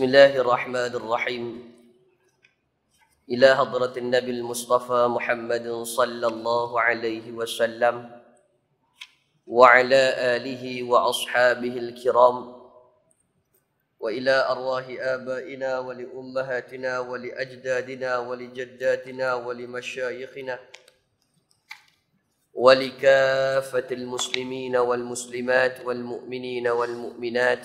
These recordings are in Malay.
بسم الله الرحمن الرحيم إلى حضرة النبي المصطفى محمد صلى الله عليه وسلم وعلى آله وأصحابه الكرام وإلى أرواح آبائنا ولأمهاتنا ولأجدادنا ولجداتنا ولمشايخنا ولكافة المسلمين والمسلمات والمؤمنين والمؤمنات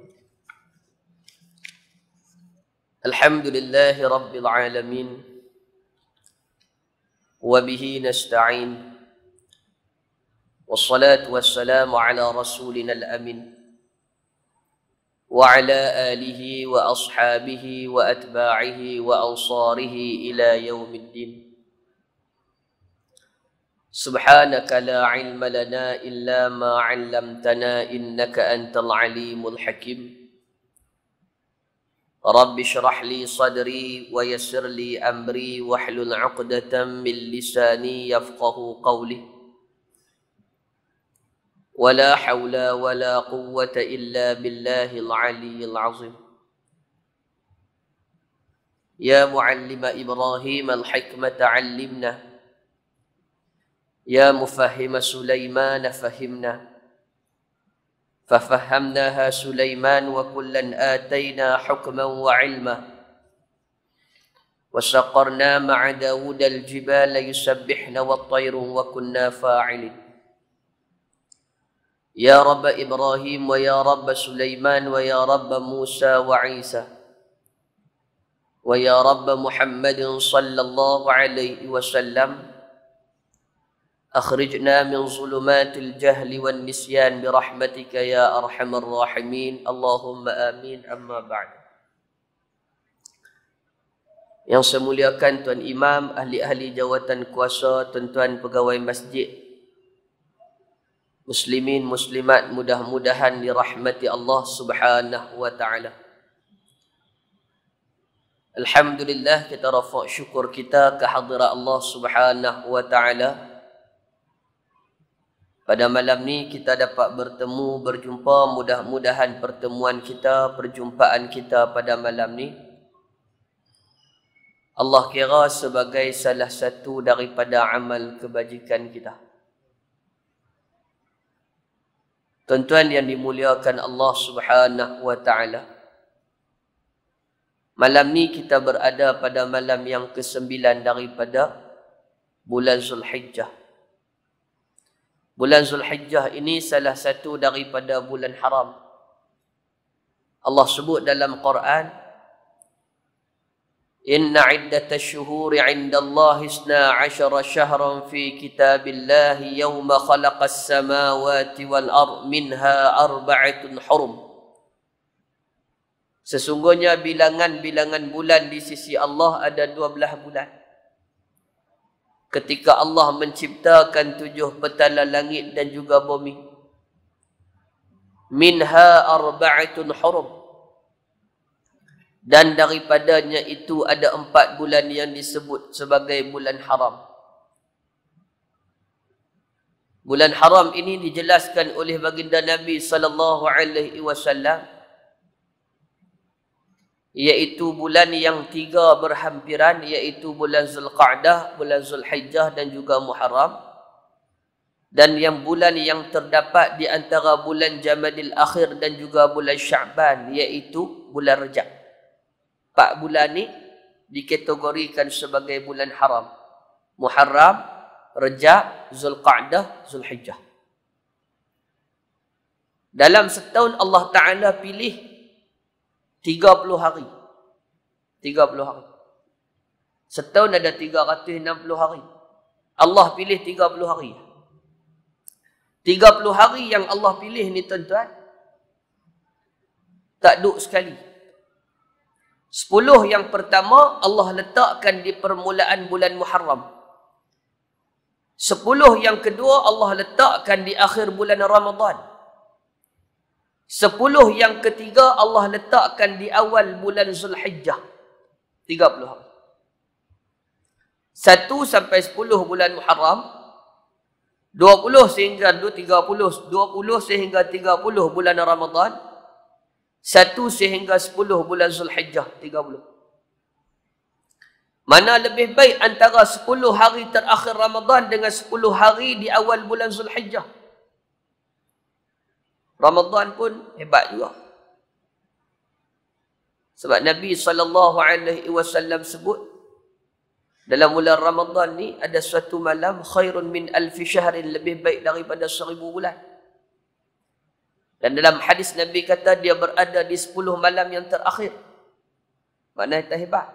الحمد لله رب العالمين وبه نستعين والصلاة والسلام على رسولنا الأمين وعلى آله وأصحابه وأتباعه وأنصاره إلى يوم الدين سبحانك لا علم لنا إلا ما علمتنا إنك أنت العليم الحكيم رب اشرح لي صدري ويسر لي امري واحلل عقدة من لساني يفقه قولي ولا حول ولا قوة الا بالله العلي العظيم يا معلم ابراهيم الحكمة علمنا يا مفهم سليمان فهمنا ففهمناها سليمان وكلا آتينا حكما وعلما وسقرنا مع داود الجبال يسبحن والطير وكنا فاعلين يا رب إبراهيم ويا رب سليمان ويا رب موسى وعيسى ويا رب محمد صلى الله عليه وسلم أخرجنا من ظلمات الجهل والنسيان برحمتك يا أرحم الراحمين اللهم آمين أما بعد Yang saya muliakan Tuan Imam, ahli-ahli jawatan kuasa, tuan-tuan pegawai masjid Muslimin, muslimat mudah-mudahan dirahmati Allah subhanahu wa ta'ala Alhamdulillah kita rafak syukur kita kehadirat Allah subhanahu wa ta'ala Pada malam ni kita dapat bertemu, berjumpa, mudah-mudahan pertemuan kita, perjumpaan kita pada malam ni Allah kira sebagai salah satu daripada amal kebajikan kita. Tuan-tuan yang dimuliakan Allah Subhanahu wa taala. Malam ni kita berada pada malam yang kesembilan daripada bulan Zulhijjah. Bulan Zulhijjah ini salah satu daripada bulan haram. Allah sebut dalam Quran, Inna iddata syuhuri inda Allah isna ashara syahran fi kitabillahi yawma khalaqas samawati wal ar minha arba'atun hurum. Sesungguhnya bilangan-bilangan bulan di sisi Allah ada dua belah bulan ketika Allah menciptakan tujuh petala langit dan juga bumi minha arba'atun hurum dan daripadanya itu ada empat bulan yang disebut sebagai bulan haram bulan haram ini dijelaskan oleh baginda Nabi sallallahu alaihi wasallam iaitu bulan yang tiga berhampiran iaitu bulan Zulqa'dah, bulan Zulhijjah dan juga Muharram dan yang bulan yang terdapat di antara bulan Jamadil Akhir dan juga bulan Syaban iaitu bulan Rejab. Empat bulan ni dikategorikan sebagai bulan haram. Muharram, Rejab, Zulqa'dah, Zulhijjah. Dalam setahun Allah Ta'ala pilih 30 hari. 30 hari. Setahun ada 360 hari. Allah pilih 30 hari. 30 hari yang Allah pilih ni tuan-tuan. Tak duk sekali. 10 yang pertama Allah letakkan di permulaan bulan Muharram. 10 yang kedua Allah letakkan di akhir bulan Ramadan. Sepuluh yang ketiga Allah letakkan di awal bulan Zulhijjah. Tiga puluh hari. Satu sampai sepuluh bulan Muharram. Dua puluh sehingga dua tiga puluh. Dua puluh sehingga tiga puluh bulan Ramadhan. Satu sehingga sepuluh bulan Zulhijjah. Tiga puluh. Mana lebih baik antara sepuluh hari terakhir Ramadhan dengan sepuluh hari di awal bulan Zulhijjah? Zulhijjah. Ramadan pun hebat juga. Sebab Nabi sallallahu alaihi wasallam sebut dalam bulan Ramadan ni ada suatu malam khairun min alfi syahrin lebih baik daripada seribu bulan. Dan dalam hadis Nabi kata dia berada di sepuluh malam yang terakhir. Mana itu hebat.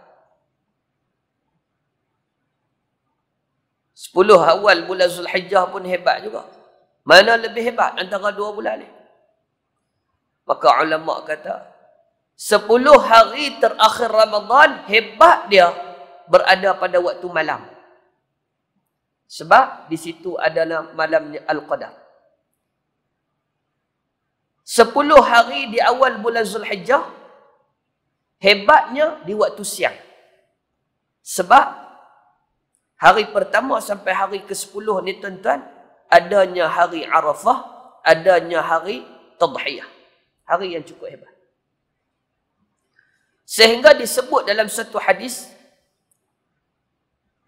Sepuluh awal bulan Zulhijjah pun hebat juga. Mana lebih hebat antara dua bulan ni? Maka ulama kata, sepuluh hari terakhir Ramadhan hebat dia berada pada waktu malam. Sebab di situ adalah malam Al-Qadar. Sepuluh hari di awal bulan Zulhijjah hebatnya di waktu siang. Sebab hari pertama sampai hari ke-10 ni tuan-tuan adanya hari Arafah, adanya hari Tadhiyah hari yang cukup hebat. Sehingga disebut dalam satu hadis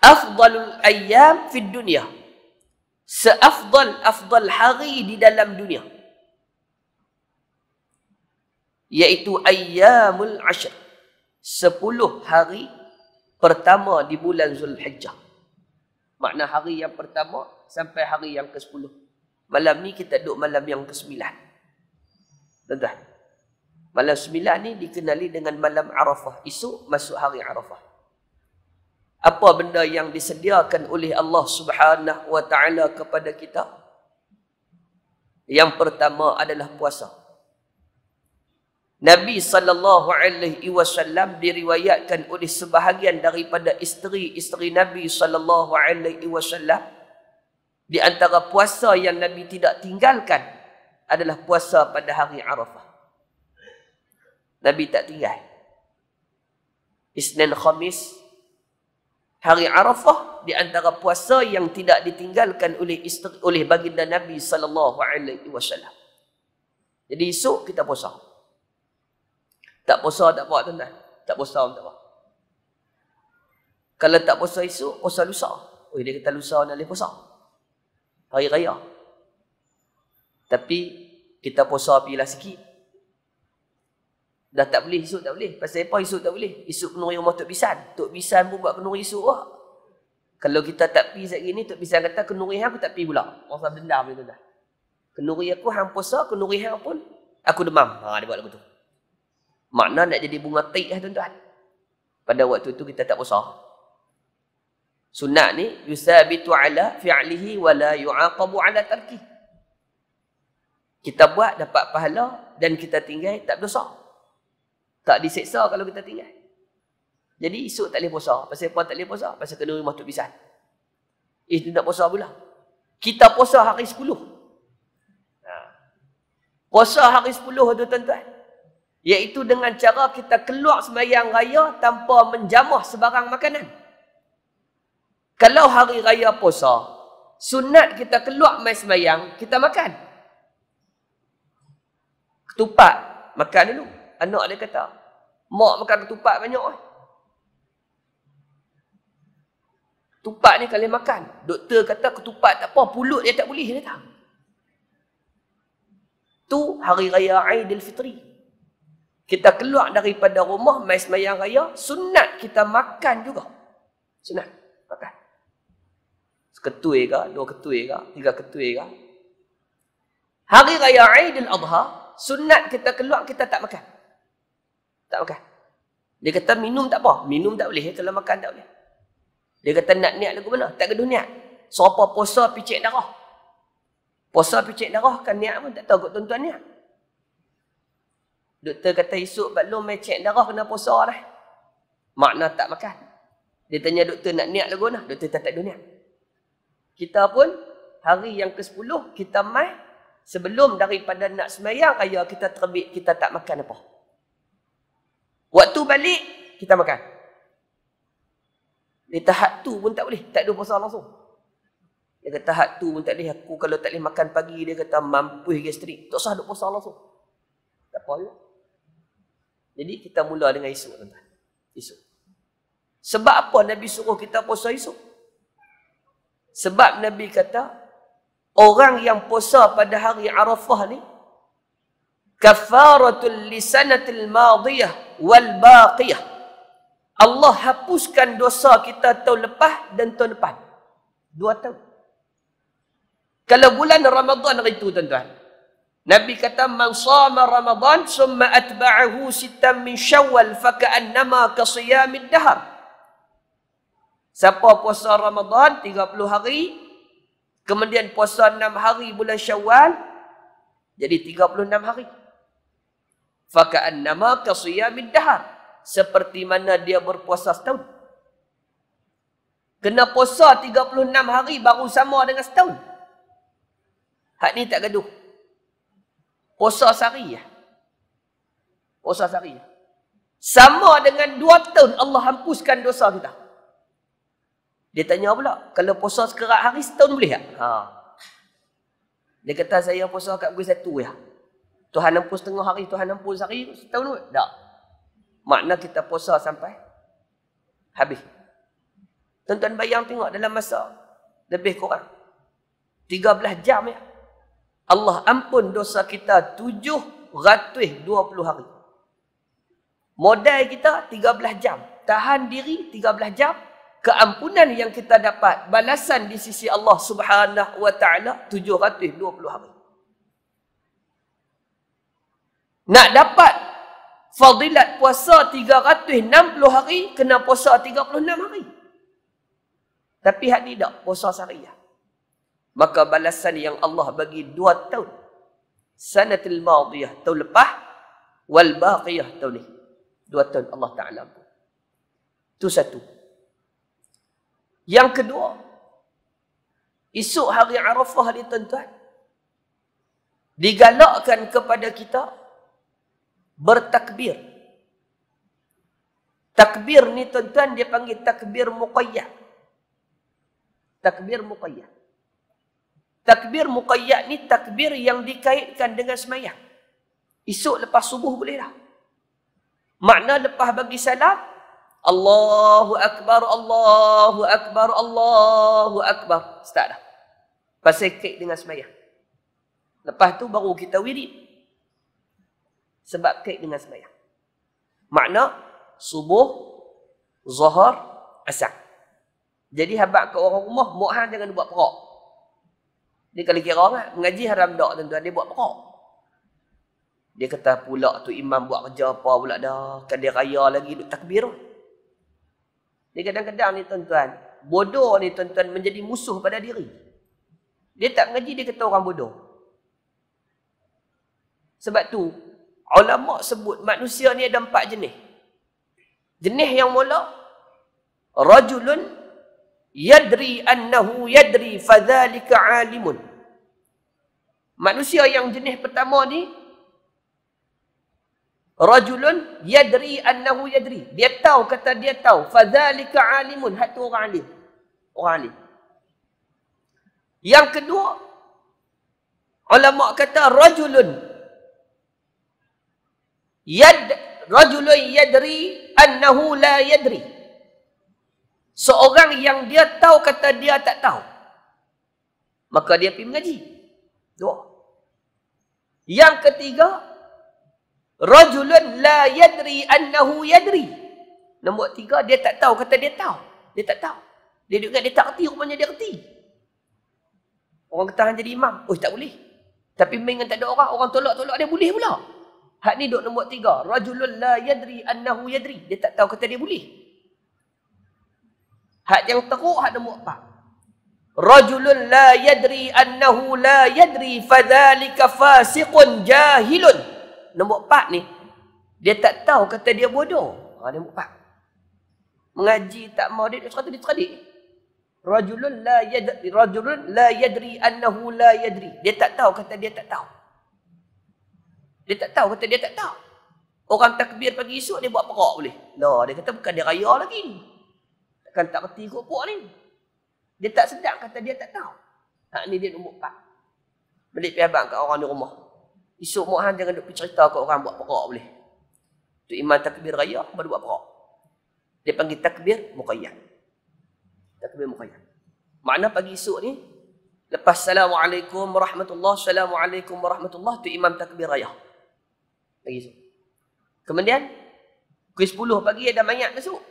afdalul ayyam fid dunia" Seafdal afdal hari di dalam dunia. Yaitu ayyamul asyr. sepuluh hari pertama di bulan Zulhijjah. Makna hari yang pertama sampai hari yang ke-10. Malam ni kita duduk malam yang ke-9. Tuan-tuan. Malam sembilan ni dikenali dengan malam Arafah. Esok masuk hari Arafah. Apa benda yang disediakan oleh Allah Subhanahu wa taala kepada kita? Yang pertama adalah puasa. Nabi sallallahu alaihi wasallam diriwayatkan oleh sebahagian daripada isteri-isteri Nabi sallallahu alaihi wasallam di antara puasa yang Nabi tidak tinggalkan adalah puasa pada hari Arafah. Nabi tak tinggal. Isnin Khamis. Hari Arafah di antara puasa yang tidak ditinggalkan oleh isteri, oleh baginda Nabi sallallahu alaihi wasallam. Jadi esok kita puasa. Tak puasa tak apa tuan -tuan. Tak puasa tak apa. Kalau tak puasa esok, puasa lusa. Oh dia kata lusa nak boleh puasa. Hari raya. Tapi kita puasa apilah sikit dah tak boleh esok tak boleh pasal apa esok tak boleh esok penuh rumah Tok Bisan Tok Bisan pun buat penuh esok lah kalau kita tak pi saat ini Tok Bisan kata kenuri aku tak pi pula Allah dendam macam tu dah kenuri aku hang puasa kenuri pun aku demam ha dia buat lagu tu makna nak jadi bunga teik lah tuan-tuan pada waktu tu kita tak puasa sunat ni yusabitu ala fi'lihi wa la yu'aqabu ala tarkih kita buat dapat pahala dan kita tinggal tak berdosa. Tak diseksa kalau kita tinggal. Jadi esok tak boleh puasa. Pasal apa tak boleh puasa? Pasal kena rumah tu pisah. Eh, tak puasa pula. Kita puasa hari 10. Ha. Puasa hari 10 tu tuan-tuan. Iaitu dengan cara kita keluar semayang raya tanpa menjamah sebarang makanan. Kalau hari raya puasa, sunat kita keluar main semayang, kita makan ketupat makan dulu. Anak dia kata, mak makan ketupat banyak. Eh. Ketupat ni kalau makan. Doktor kata ketupat tak apa, pulut dia tak boleh. Dia tak. Tu hari raya Aidilfitri. Kita keluar daripada rumah mai semayang raya, sunat kita makan juga. Sunat makan. Seketui ke, dua ketui ke, tiga ketui ke. Hari raya Aidil Adha, sunat kita keluar kita tak makan. Tak makan. Dia kata minum tak apa. Minum tak boleh. Kalau makan tak boleh. Dia kata nak niat lagu mana? Tak kena niat. Sopo posa picit darah. Posa picit darah kan niat pun tak tahu kot tuan-tuan niat. Doktor kata esok belum main cek darah kena posa lah. Makna tak makan. Dia tanya doktor nak niat lagu mana? Doktor tak tak niat. Kita pun hari yang ke-10 kita mai sebelum daripada nak semayang raya kita terbit kita tak makan apa waktu balik kita makan di tahap tu pun tak boleh tak ada puasa langsung dia kata tahap tu pun tak boleh aku kalau tak boleh makan pagi dia kata mampu gastrik tak sah duk puasa langsung tak apa ya? jadi kita mula dengan isu tuan-tuan sebab apa nabi suruh kita puasa isu? sebab nabi kata orang yang puasa pada hari Arafah ni kafaratul lisanatil madiyah wal baqiyah Allah hapuskan dosa kita tahun lepas dan tahun depan dua tahun kalau bulan Ramadan hari itu tuan-tuan Nabi kata man sama Ramadan summa atba'ahu sittan min Syawal fa ka'annama ka siyamid dahr Siapa puasa Ramadan 30 hari Kemudian puasa enam hari bulan syawal. Jadi tiga puluh enam hari. Faka'an nama kasuya min dahar. Seperti mana dia berpuasa setahun. Kena puasa tiga puluh enam hari baru sama dengan setahun. Hak ni tak gaduh. Puasa sehari Puasa sehari Sama dengan dua tahun Allah hampuskan dosa kita. Dia tanya pula, kalau puasa sekerat hari setahun boleh tak? Ha. Dia kata saya puasa kat gue satu ya. Tuhan nampu setengah hari, Tuhan nampu sehari setahun boleh? Tak. Makna kita puasa sampai habis. Tuan-tuan bayang tengok dalam masa lebih kurang. 13 jam ya. Allah ampun dosa kita 720 hari. Modal kita 13 jam. Tahan diri 13 jam keampunan yang kita dapat balasan di sisi Allah Subhanahu wa taala 720 hari. Nak dapat fadilat puasa 360 hari kena puasa 36 hari. Tapi hak ni tak puasa syariah. Maka balasan yang Allah bagi 2 tahun. Sanatul madiyah tahun lepas wal baqiyah tahun ni. 2 tahun Allah Taala. Tu satu. Yang kedua, esok hari Arafah ni tuan-tuan, digalakkan kepada kita bertakbir. Takbir ni tuan-tuan dia panggil takbir muqayyad. Takbir muqayyad. Takbir muqayyad ni takbir yang dikaitkan dengan semayang. Esok lepas subuh bolehlah. Makna lepas bagi salam, Allahu Akbar, Allahu Akbar, Allahu Akbar. Start dah. Pasal kek dengan semayang. Lepas tu baru kita wiri Sebab kek dengan semayang. Makna, subuh, zahar, asar. Jadi habak ke orang rumah, mu'han jangan buat perak. Dia kalau kira orang, mengaji haram tak tuan-tuan, dia buat perak. Dia kata pula tu imam buat kerja apa pula dah. Kan dia raya lagi, duduk takbir. Tu. Dia kadang-kadang ni tuan-tuan, bodoh ni tuan-tuan menjadi musuh pada diri. Dia tak mengaji, dia kata orang bodoh. Sebab tu, ulama sebut manusia ni ada empat jenis. Jenis yang mula, rajulun yadri annahu yadri fadhalika alimun. Manusia yang jenis pertama ni, rajulun yadri annahu yadri dia tahu kata dia tahu fadzalika alimun hatu orang alim orang alim yang kedua ulama kata rajulun yad rajulun yadri annahu la yadri seorang yang dia tahu kata dia tak tahu maka dia pergi mengaji dua yang ketiga Rajulun la yadri annahu yadri. Nombor tiga, dia tak tahu kata dia tahu. Dia tak tahu. Dia duduk dia tak kerti, rupanya dia kerti. Orang kata jadi imam. Oh, tak boleh. Tapi mengen tak ada orang, orang tolak-tolak dia boleh pula. Hak ni duduk nombor tiga. Rajulun la yadri annahu yadri. Dia tak tahu kata dia boleh. Hak yang teruk, hak nombor empat. Rajulun la yadri annahu la yadri fadhalika fasiqun jahilun nombor empat ni. Dia tak tahu kata dia bodoh. Ha, dia nombor empat. Mengaji tak mau dia, dia kata dia terkadik. Rajulun la yadri, rajulun la yadri annahu la yadri. Dia tak tahu kata dia tak tahu. Dia tak tahu kata dia tak tahu. Orang takbir pagi esok dia buat perak boleh. No, dia kata bukan dia raya lagi. Takkan tak reti kot puak ni. Dia tak sedar kata dia tak tahu. Hak ni dia nombor empat. beli pergi abang kat orang di rumah. Esok mak hang jangan duk cerita kat orang buat perak boleh. Tu iman takbir raya baru buat perak. Dia panggil takbir muqayyad. Takbir muqayyad. Makna pagi esok ni lepas assalamualaikum warahmatullahi assalamualaikum warahmatullahi tu imam takbir raya. Pagi esok. Kemudian pukul 10 pagi ada mayat masuk.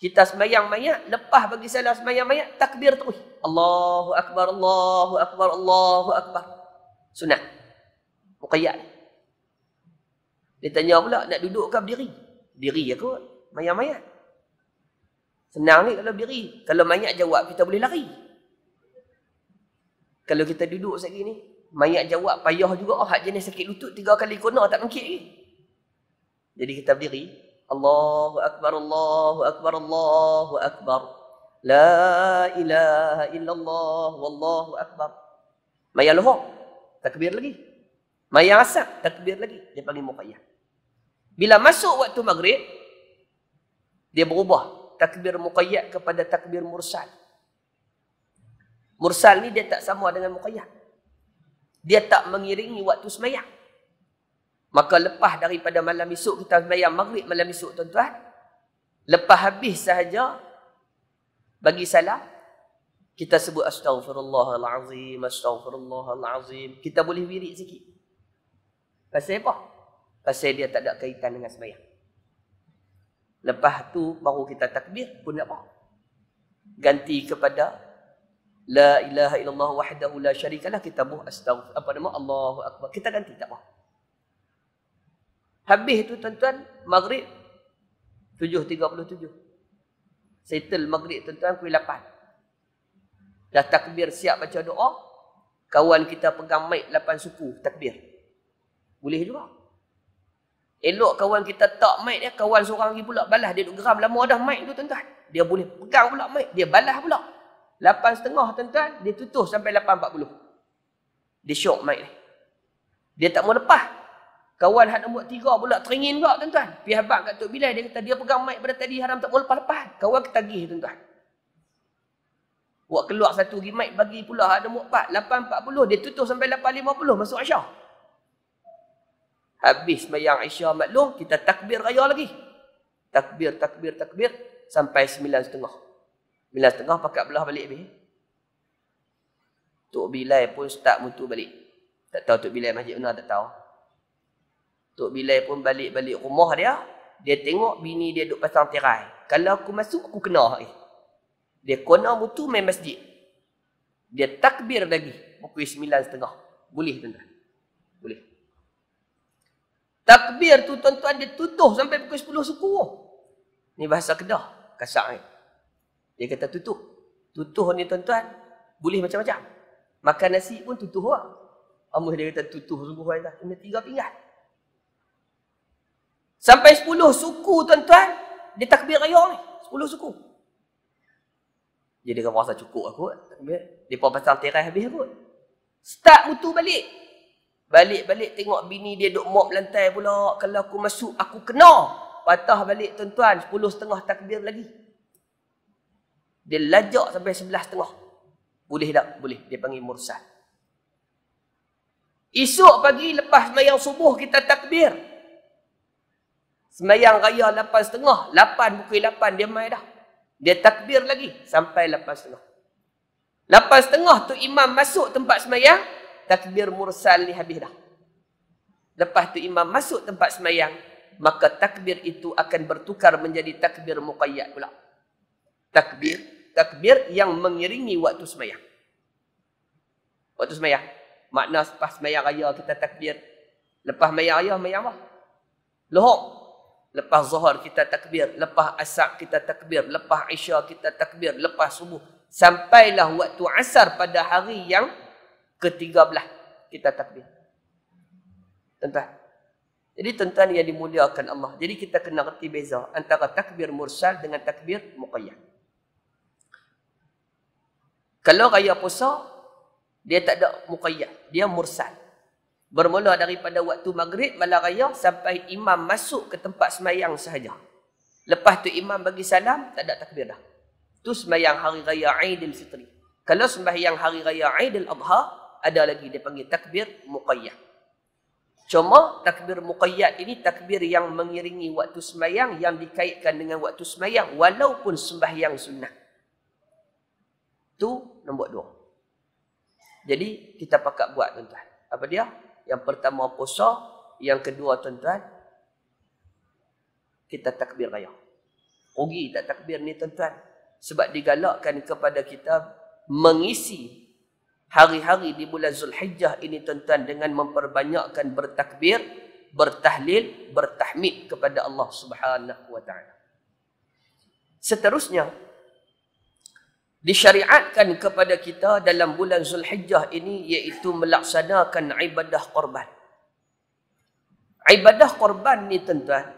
Kita semayang mayat, lepas bagi salah semayang mayat, takbir terus. Allahu Akbar, Allahu Akbar, Allahu Akbar. Allahu Akbar. Sunat. Muqayyad. Dia tanya pula, nak duduk ke berdiri? Diri ya kot. Mayat-mayat. Senang ni kalau berdiri. Kalau mayat jawab, kita boleh lari. Kalau kita duduk sekejap ni, mayat jawab, payah juga. Oh, hak jenis sakit lutut, tiga kali kona, tak mungkin lagi. Jadi kita berdiri. Allahu Akbar, Allahu Akbar, Allahu Akbar. La ilaha illallah, Wallahu Akbar. Mayat luhur takbir lagi. Mayang asap, takbir lagi. Dia panggil muqayyah. Bila masuk waktu maghrib, dia berubah takbir muqayyah kepada takbir mursal. Mursal ni dia tak sama dengan muqayyah. Dia tak mengiringi waktu semayang. Maka lepas daripada malam esok kita semayang maghrib malam esok tuan-tuan. Lepas habis sahaja bagi salam, kita sebut astagfirullahalazim, astagfirullahalazim. Kita boleh wirid sikit. Pasal apa? Pasal dia tak ada kaitan dengan sembahyang. Lepas tu baru kita takbir pun apa. Ganti kepada la ilaha illallah wahdahu la syarikalah kita buh astagfir apa nama Allahu akbar. Kita ganti tak apa. Habis tu tuan-tuan, maghrib 7.37. Settle maghrib tuan-tuan, pukul 8. Dah takbir siap baca doa. Kawan kita pegang mic lapan suku takbir. Boleh juga. Elok kawan kita tak mic dia, kawan seorang lagi pula balas. Dia duduk geram lama dah mic tu tuan-tuan. Dia boleh pegang pula mic. Dia balas pula. Lapan setengah tuan-tuan, dia tutup sampai lapan empat puluh. Dia syok mic ni. Dia tak mau lepas. Kawan hak nombor tiga pula teringin juga tuan-tuan. Pihak habak kat Tok Bilal, dia kata dia pegang mic pada tadi haram tak mau lepas-lepas. Kawan ketagih tuan-tuan. Buat keluar satu gimat bagi pula ada mukbat 8.40 dia tutup sampai 8.50 masuk Isyak. Habis sembahyang Isyak maklum kita takbir raya lagi. Takbir takbir takbir sampai 9.30. 9.30 pakat belah balik habis. Tok Bilai pun start mutu balik. Tak tahu Tok Bilai masjid mana tak tahu. Tok Bilai pun balik-balik rumah dia, dia tengok bini dia duk pasang tirai. Kalau aku masuk aku kena Eh. Dia kona mutu main masjid. Dia takbir lagi. Pukul sembilan setengah. Boleh tuan-tuan. Boleh. Takbir tu tuan-tuan dia tutuh sampai pukul sepuluh suku. Ni bahasa kedah. Kasar ni. Dia kata tutuh. Tutuh ni tuan-tuan. Boleh macam-macam. Makan nasi pun tutuh lah. Amuh dia kata tutuh sungguh lah. Kan? Kena tiga pinggan. Sampai sepuluh suku tuan-tuan. Dia takbir raya ni. Sepuluh suku. Dia dengan rasa cukup aku. Lah dia pun pasang tirai habis aku. Lah Start mutu balik. Balik-balik tengok bini dia duk mop lantai pula. Kalau aku masuk, aku kena. Patah balik tuan-tuan. Sepuluh setengah takbir lagi. Dia lajak sampai sebelah setengah. Boleh tak? Boleh. Dia panggil mursal. Esok pagi lepas semayang subuh kita takbir. Semayang raya lapan setengah. Lapan, pukul lapan dia main dah. Dia takbir lagi sampai lapan setengah. Lapan setengah tu imam masuk tempat semayang, takbir mursal ni habis dah. Lepas tu imam masuk tempat semayang, maka takbir itu akan bertukar menjadi takbir muqayyad pula. Takbir, takbir yang mengiringi waktu semayang. Waktu semayang. Makna lepas semayang raya kita takbir. Lepas semayang raya, semayang apa? Lohok. Lepas zuhur kita takbir, lepas asar kita takbir, lepas isya kita takbir, lepas subuh. Sampailah waktu asar pada hari yang ke-13 kita takbir. Tentang. Jadi tentang yang dimuliakan Allah. Jadi kita kena kerti beza antara takbir mursal dengan takbir muqayyah. Kalau raya puasa, dia tak ada muqayyah. Dia mursal. Bermula daripada waktu maghrib, malam raya sampai imam masuk ke tempat semayang sahaja. Lepas tu imam bagi salam, tak ada takbir dah. Tu semayang hari raya Aidil Fitri. Kalau semayang hari raya Aidil Adha, ada lagi dia panggil takbir muqayyad. Cuma takbir muqayyad ini takbir yang mengiringi waktu semayang yang dikaitkan dengan waktu semayang walaupun semayang sunnah. Tu nombor dua. Jadi kita pakat buat tuan-tuan. Apa dia? Yang pertama puasa, yang kedua tuan-tuan kita takbir raya. Rugi tak takbir ni tuan-tuan sebab digalakkan kepada kita mengisi hari-hari di bulan Zulhijjah ini tuan-tuan dengan memperbanyakkan bertakbir, bertahlil, bertahmid kepada Allah Subhanahu wa taala. Seterusnya disyariatkan kepada kita dalam bulan Zulhijjah ini iaitu melaksanakan ibadah korban. Ibadah korban ni tuan-tuan,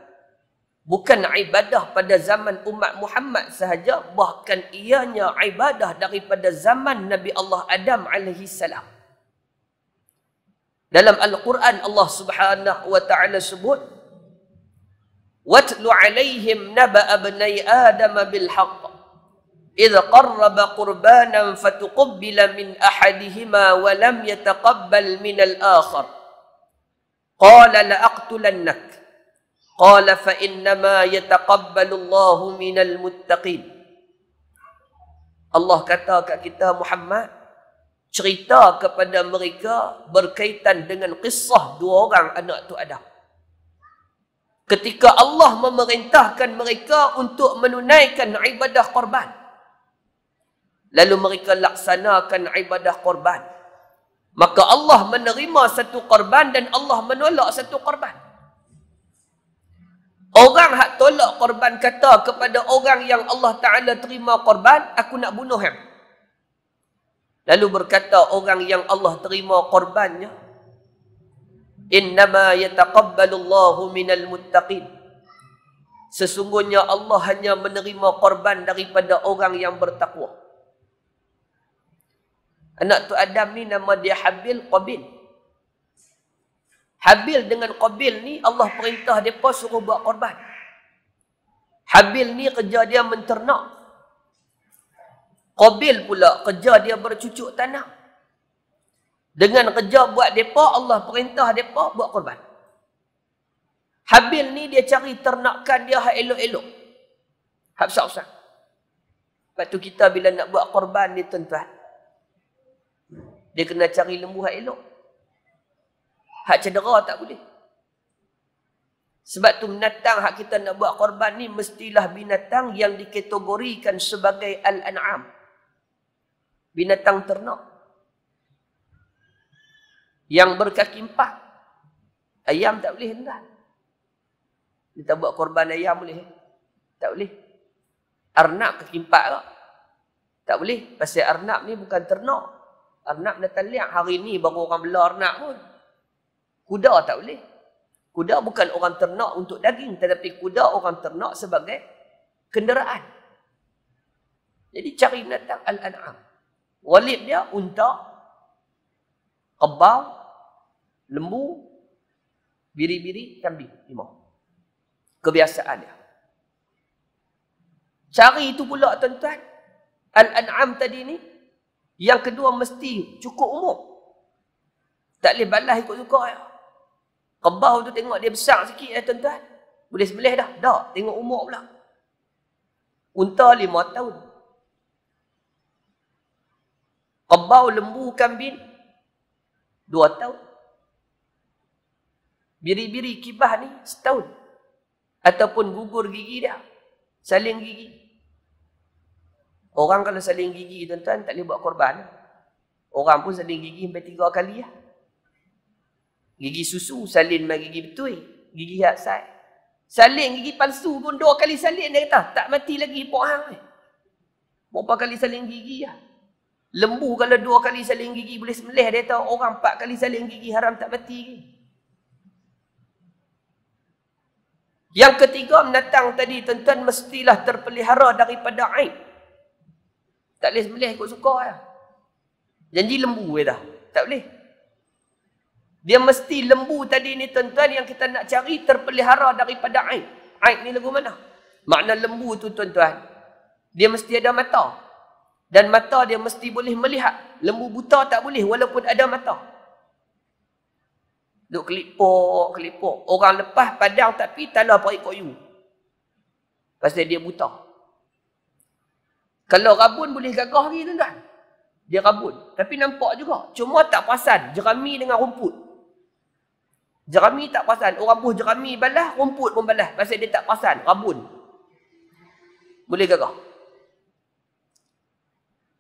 bukan ibadah pada zaman umat Muhammad sahaja, bahkan ianya ibadah daripada zaman Nabi Allah Adam alaihi salam. Dalam Al-Quran Allah Subhanahu wa taala sebut Watlu alaihim naba'a bani Adam bil haqq إذ قرب قربانا فتقبل من أحدهما ولم يتقبل من الآخر قال لأقتلنك قال فإنما يتقبل الله من المتقين Allah kata kat kita Muhammad cerita kepada mereka berkaitan dengan kisah dua orang anak tu ada. Ketika Allah memerintahkan mereka untuk menunaikan ibadah korban lalu mereka laksanakan ibadah korban. Maka Allah menerima satu korban dan Allah menolak satu korban. Orang hak tolak korban kata kepada orang yang Allah Ta'ala terima korban, aku nak bunuh yang. Lalu berkata orang yang Allah terima korbannya, Innama yataqabbalullahu minal muttaqin. Sesungguhnya Allah hanya menerima korban daripada orang yang bertakwa. Anak tu Adam ni nama dia Habil Qabil. Habil dengan Qabil ni Allah perintah depa suruh buat korban. Habil ni kerja dia menternak. Qabil pula kerja dia bercucuk tanah. Dengan kerja buat depa Allah perintah depa buat korban. Habil ni dia cari ternakan dia hak elok-elok. Hak susah-susah. Lepas tu kita bila nak buat korban ni tuan-tuan, dia kena cari lembu hak elok. Hak cedera tak boleh. Sebab tu binatang hak kita nak buat korban ni mestilah binatang yang dikategorikan sebagai al-an'am. Binatang ternak. Yang berkaki empat. Ayam tak boleh hendak. Kita buat korban ayam boleh. Tak boleh. Arnab kaki empat Tak boleh. Pasal arnab ni bukan ternak. Arnab dah tak hari ni baru orang bela Arnab pun. Kuda tak boleh. Kuda bukan orang ternak untuk daging. Tetapi kuda orang ternak sebagai kenderaan. Jadi cari binatang Al-An'am. Walid dia unta, kebal lembu, biri-biri, kambing, limau. Kebiasaan dia. Cari itu pula tuan-tuan. Al-An'am tadi ni yang kedua mesti cukup umur. Tak boleh balas ikut suka. Ya. Kebah tu tengok dia besar sikit ya tuan-tuan. Boleh sebelah dah. Dah. Tengok umur pula. Unta lima tahun. Kebau lembu kambing. Dua tahun. Biri-biri kibah ni setahun. Ataupun gugur gigi dia. Saling gigi. Orang kalau saling gigi tuan-tuan tak boleh buat korban. Orang pun saling gigi sampai tiga kali lah. Gigi susu salin dengan gigi betul. Gigi hak sai. Salin gigi palsu pun dua kali salin dia kata tak mati lagi pok hang ni. Berapa kali saling gigi lah. Lembu kalau dua kali saling gigi boleh semelih dia kata orang empat kali saling gigi haram tak mati lagi. Yang ketiga menatang tadi tuan-tuan mestilah terpelihara daripada aib. Tak boleh sembelih ikut suka lah. Janji lembu je dah. Tak boleh. Dia mesti lembu tadi ni tuan-tuan yang kita nak cari terpelihara daripada aib. Aib ni lagu mana? Makna lembu tu tuan-tuan. Dia mesti ada mata. Dan mata dia mesti boleh melihat. Lembu buta tak boleh walaupun ada mata. Duk kelipok, kelipok. Orang lepas padang tapi tak lah apa ikut Pasal dia buta. Kalau rabun boleh gagah lagi tuan-tuan. Dia rabun. Tapi nampak juga. Cuma tak pasan jerami dengan rumput. Jerami tak pasan. Orang buh jerami balah, rumput pun balah. Pasal dia tak pasan. Rabun. Boleh gagah.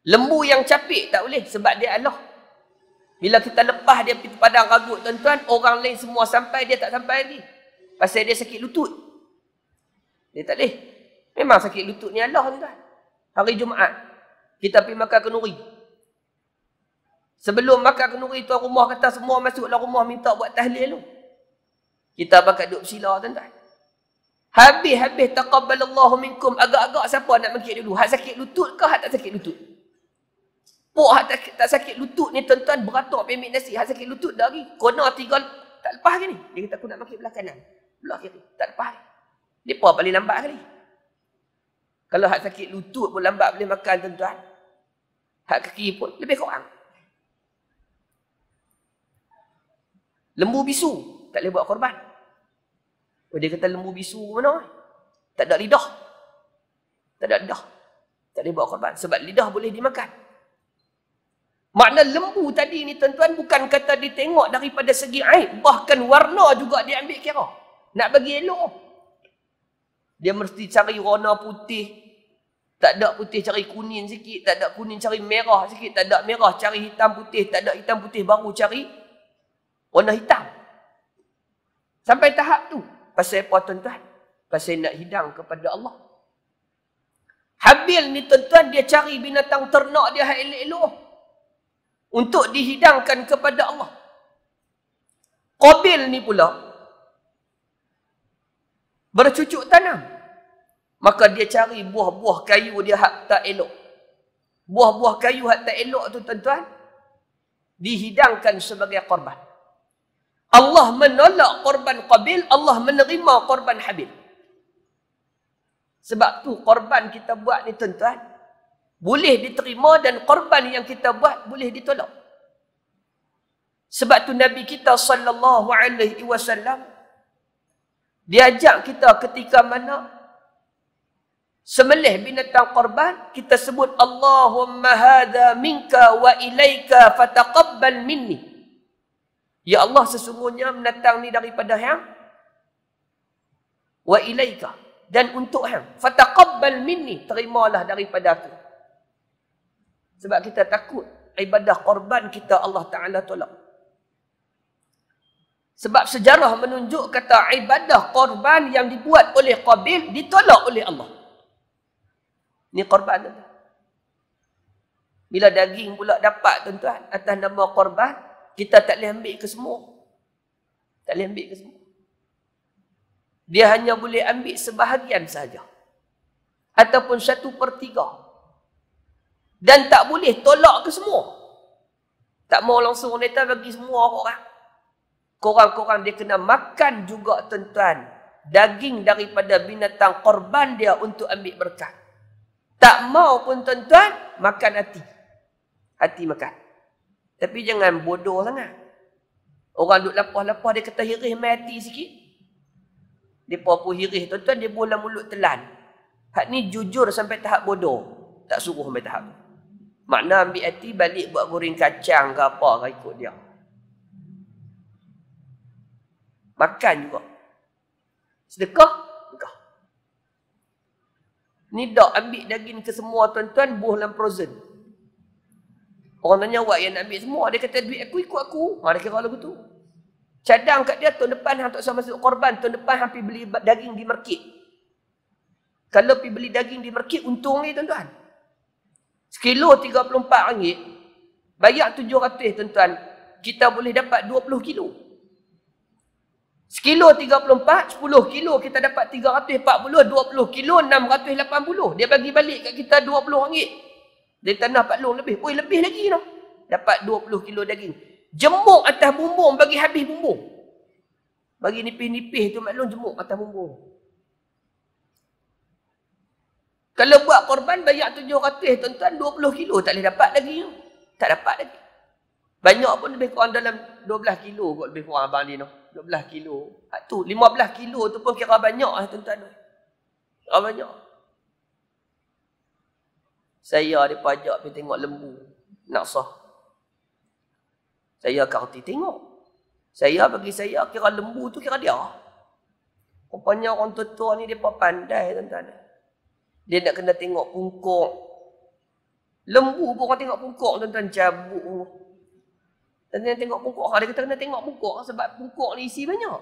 Lembu yang capik tak boleh sebab dia Allah. Bila kita lepas dia pergi padang ragut tuan-tuan, orang lain semua sampai dia tak sampai lagi. Pasal dia sakit lutut. Dia tak boleh. Memang sakit lutut ni Allah tuan-tuan. Hari Jumaat kita pergi makan kenuri. Sebelum makan kenuri tuan rumah kata semua masuk dalam rumah minta buat tahlil tu. Kita pakai duk sila tuan-tuan. Habis-habis taqabbalallahu minkum agak-agak siapa nak mengkik dulu? Hak sakit lutut ke hak tak sakit lutut? Puak hak tak, tak sakit lutut ni tuan-tuan beratur pemik nasi. Hak sakit lutut dah lagi. Kona tiga tak lepas ke ni? Dia kata aku nak makan belah kanan. Belah kiri. Tak lepas. Dia puak paling lambat kali. Kalau hak sakit lutut pun lambat boleh makan tuan-tuan. Hak kaki pun lebih kurang. Lembu bisu tak boleh buat korban. Oh, dia kata lembu bisu mana? Tak ada lidah. Tak ada lidah. Tak boleh buat korban. Sebab lidah boleh dimakan. Makna lembu tadi ni tuan-tuan bukan kata ditengok daripada segi air, Bahkan warna juga diambil kira. Nak bagi elok. Dia mesti cari warna putih, tak ada putih cari kuning sikit, tak ada kuning cari merah sikit, tak ada merah cari hitam putih, tak ada hitam putih baru cari warna hitam. Sampai tahap tu. Pasal apa tuan-tuan? Pasal nak hidang kepada Allah. Habil ni tuan-tuan dia cari binatang ternak dia hak elok-elok. Untuk dihidangkan kepada Allah. Qabil ni pula. Bercucuk tanam. Maka dia cari buah-buah kayu dia hak tak elok. Buah-buah kayu hak tak elok tu tuan-tuan dihidangkan sebagai korban. Allah menolak korban Qabil, Allah menerima korban Habil. Sebab tu korban kita buat ni tuan-tuan boleh diterima dan korban yang kita buat boleh ditolak. Sebab tu Nabi kita sallallahu alaihi wasallam dia ajak kita ketika mana Sembelih binatang korban, kita sebut Allahumma hadha minka wa ilaika fataqabbal minni. Ya Allah sesungguhnya binatang ni daripada yang wa ilaika dan untuk yang fataqabbal minni terimalah daripada aku. Sebab kita takut ibadah korban kita Allah Taala tolak. Sebab sejarah menunjuk kata ibadah korban yang dibuat oleh Qabil ditolak oleh Allah. Ini korban tu. Bila daging pula dapat tuan-tuan atas nama korban, kita tak boleh ambil ke semua. Tak boleh ambil ke semua. Dia hanya boleh ambil sebahagian saja. Ataupun satu per tiga. Dan tak boleh tolak ke semua. Tak mau langsung wanita bagi semua orang. Korang-korang dia kena makan juga tuan-tuan. Daging daripada binatang korban dia untuk ambil berkat. Tak mau pun tuan-tuan, makan hati. Hati makan. Tapi jangan bodoh sangat. Orang duduk lapah-lapah, dia kata hirih main hati sikit. Dia apa-apa hirih tuan-tuan, dia bola mulut telan. Hak ni jujur sampai tahap bodoh. Tak suruh sampai tahap. Makna ambil hati balik buat goreng kacang ke apa ke ikut dia. Makan juga. Sedekah Nidak ambil daging ke semua tuan-tuan buh dalam frozen. Orang tanya awak yang nak ambil semua. Dia kata duit aku ikut aku. Ha, dia kira lagu tu. Cadang kat dia tahun depan hang tak usah masuk korban. Tahun depan hang pergi beli daging di market. Kalau pergi beli daging di market untung ni tuan-tuan. Sekilo RM34. Bayar RM700 tuan-tuan. Kita boleh dapat 20 kilo. Sekilo 34, 10 kilo kita dapat 340, 20 kilo 680. Dia bagi balik kat kita 20 ringgit. Dari tanah Pak Long lebih. Oi, lebih lagi noh. Dapat 20 kilo daging. Jemuk atas bumbung bagi habis bumbung. Bagi nipis-nipis tu maklum jemuk atas bumbung. Kalau buat korban bayar 700 tuan-tuan 20 kilo tak boleh dapat lagi. Tak dapat lagi. Banyak pun lebih kurang dalam 12 kilo kot lebih kurang abang ni tu. 12 kilo. Ha, tu 15 kilo tu pun kira banyak lah tuan-tuan. Kira banyak. Saya ada pajak pergi tengok lembu. Nak sah. Saya kerti tengok. Saya bagi saya kira lembu tu kira dia. Rupanya orang tua-tua ni dia pandai tuan-tuan. Dia nak kena tengok pungkuk. Lembu pun orang tengok pungkuk tuan-tuan cabut. Kena tengok pokok. hari dia kena tengok pokok sebab pokok ni isi banyak.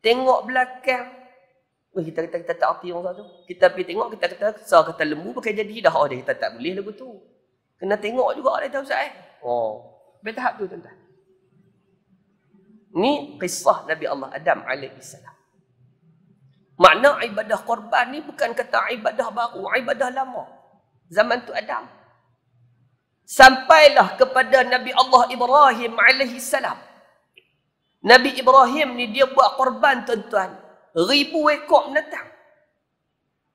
Tengok belakang. Weh, kita kita kita tak hati orang tu. Kita pergi tengok kita kata sa kata lembu pakai jadi dah. Oh dia kata tak boleh lagu tu. Kena tengok juga dia tahu ustaz eh. Oh. Bila tahap tu tuan-tuan. Ni kisah Nabi Allah Adam alaihissalam. Makna ibadah korban ni bukan kata ibadah baru, ibadah lama. Zaman tu Adam sampailah kepada Nabi Allah Ibrahim alaihi Nabi Ibrahim ni dia buat korban tuan-tuan. Ribu ekor binatang.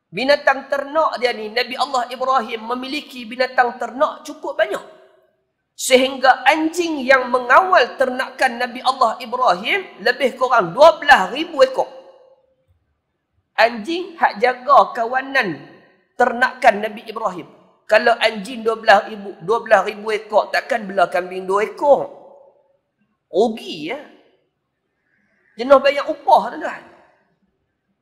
Binatang ternak dia ni, Nabi Allah Ibrahim memiliki binatang ternak cukup banyak. Sehingga anjing yang mengawal ternakan Nabi Allah Ibrahim lebih kurang 12 ribu ekor. Anjing hak jaga kawanan ternakan Nabi Ibrahim. Kalau anjing 12 ribu, 12 ribu ekor, takkan bela kambing 2 ekor. Rugi ya. Jenuh bayar upah tuan-tuan.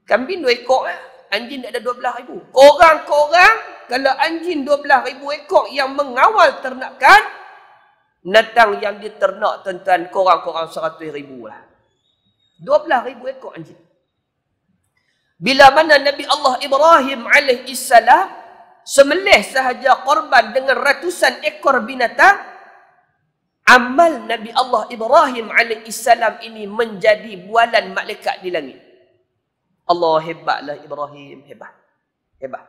Kambing 2 ekor ya. Anjing tak ada 12 ribu. Korang-korang, kalau anjing 12 ribu ekor yang mengawal ternakan, natang yang diternak tuan-tuan, korang-korang 100 ribu lah. 12 ribu ekor anjing. Bila mana Nabi Allah Ibrahim alaihissalam semelih sahaja korban dengan ratusan ekor binatang, amal Nabi Allah Ibrahim AS ini menjadi bualan malaikat di langit. Allah hebatlah Ibrahim, hebat. Hebat.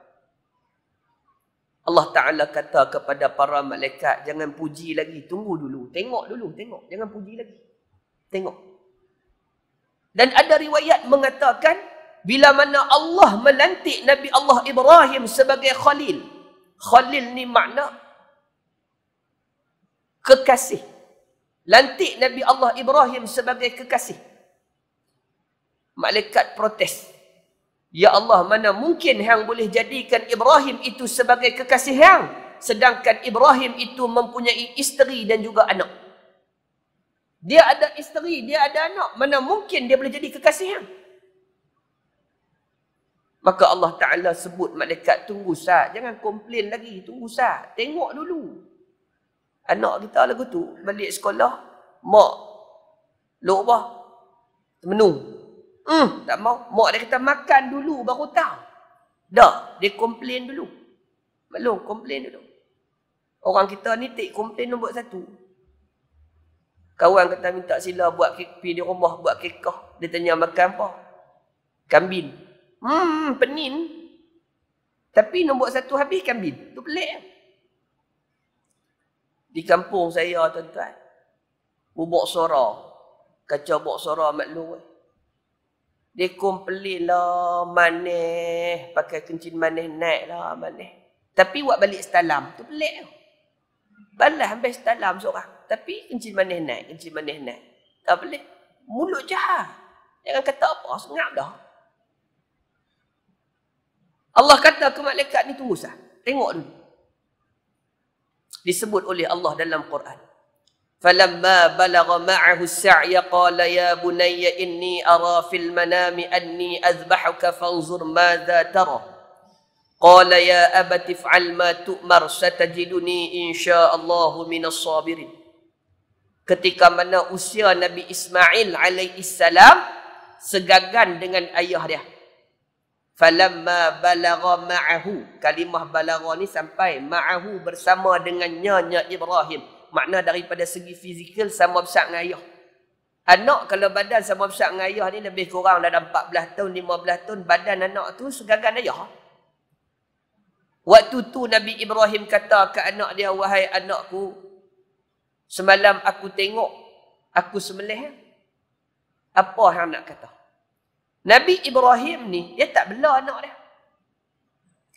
Allah Ta'ala kata kepada para malaikat, jangan puji lagi, tunggu dulu, tengok dulu, tengok, jangan puji lagi. Tengok. Dan ada riwayat mengatakan, bila mana Allah melantik Nabi Allah Ibrahim sebagai khalil. Khalil ni makna kekasih. Lantik Nabi Allah Ibrahim sebagai kekasih. Malaikat protes. Ya Allah, mana mungkin yang boleh jadikan Ibrahim itu sebagai kekasih yang sedangkan Ibrahim itu mempunyai isteri dan juga anak. Dia ada isteri, dia ada anak. Mana mungkin dia boleh jadi kekasih yang? Maka Allah Ta'ala sebut malaikat, tunggu sah. Jangan komplain lagi, tunggu sah. Tengok dulu. Anak kita lagu tu, balik sekolah, mak, luk bah, menu. Hmm, tak mau. Mak dia kata, makan dulu, baru tahu. Dah, dia komplain dulu. Maklum, komplain dulu. Orang kita ni take komplain nombor satu. Kawan kata minta sila buat kek, pergi di rumah, buat kekah. Dia tanya makan apa? Kambing. Hmm, penin. Tapi nombor satu habis kambing. Itu pelik. Di kampung saya, tuan-tuan. Bubuk sora. Kacau bubuk sora maklum. Dia komplain lah, manis. Pakai kencing manis, naik lah manis. Tapi buat balik setalam. Itu pelik. Balas sampai setalam seorang. Tapi kencing manis naik, kencing manis naik. Tak pelik. Mulut jahat. Jangan kata apa, sengap dah. Allah kata ke malaikat ni tunggu sah. Tengok dulu. Disebut oleh Allah dalam Quran. Falamma balagha ma'ahu as-sa'ya qala ya bunayya inni ara fil manami anni azbahuka fanzur madha tara. Qala ya abati if'al ma tu'mar satajiduni min minas sabirin. Ketika mana usia Nabi Ismail alaihi salam segagan dengan ayah dia falamma balagha ma'ahu kalimah balagha ni sampai ma'ahu bersama dengan nyanya Ibrahim makna daripada segi fizikal sama besar dengan ayah anak kalau badan sama besar dengan ayah ni lebih kurang dalam 14 tahun 15 tahun badan anak tu segagan ayah waktu tu Nabi Ibrahim kata ke anak dia wahai anakku semalam aku tengok aku semelih apa yang nak kata Nabi Ibrahim ni, dia tak bela anak dia.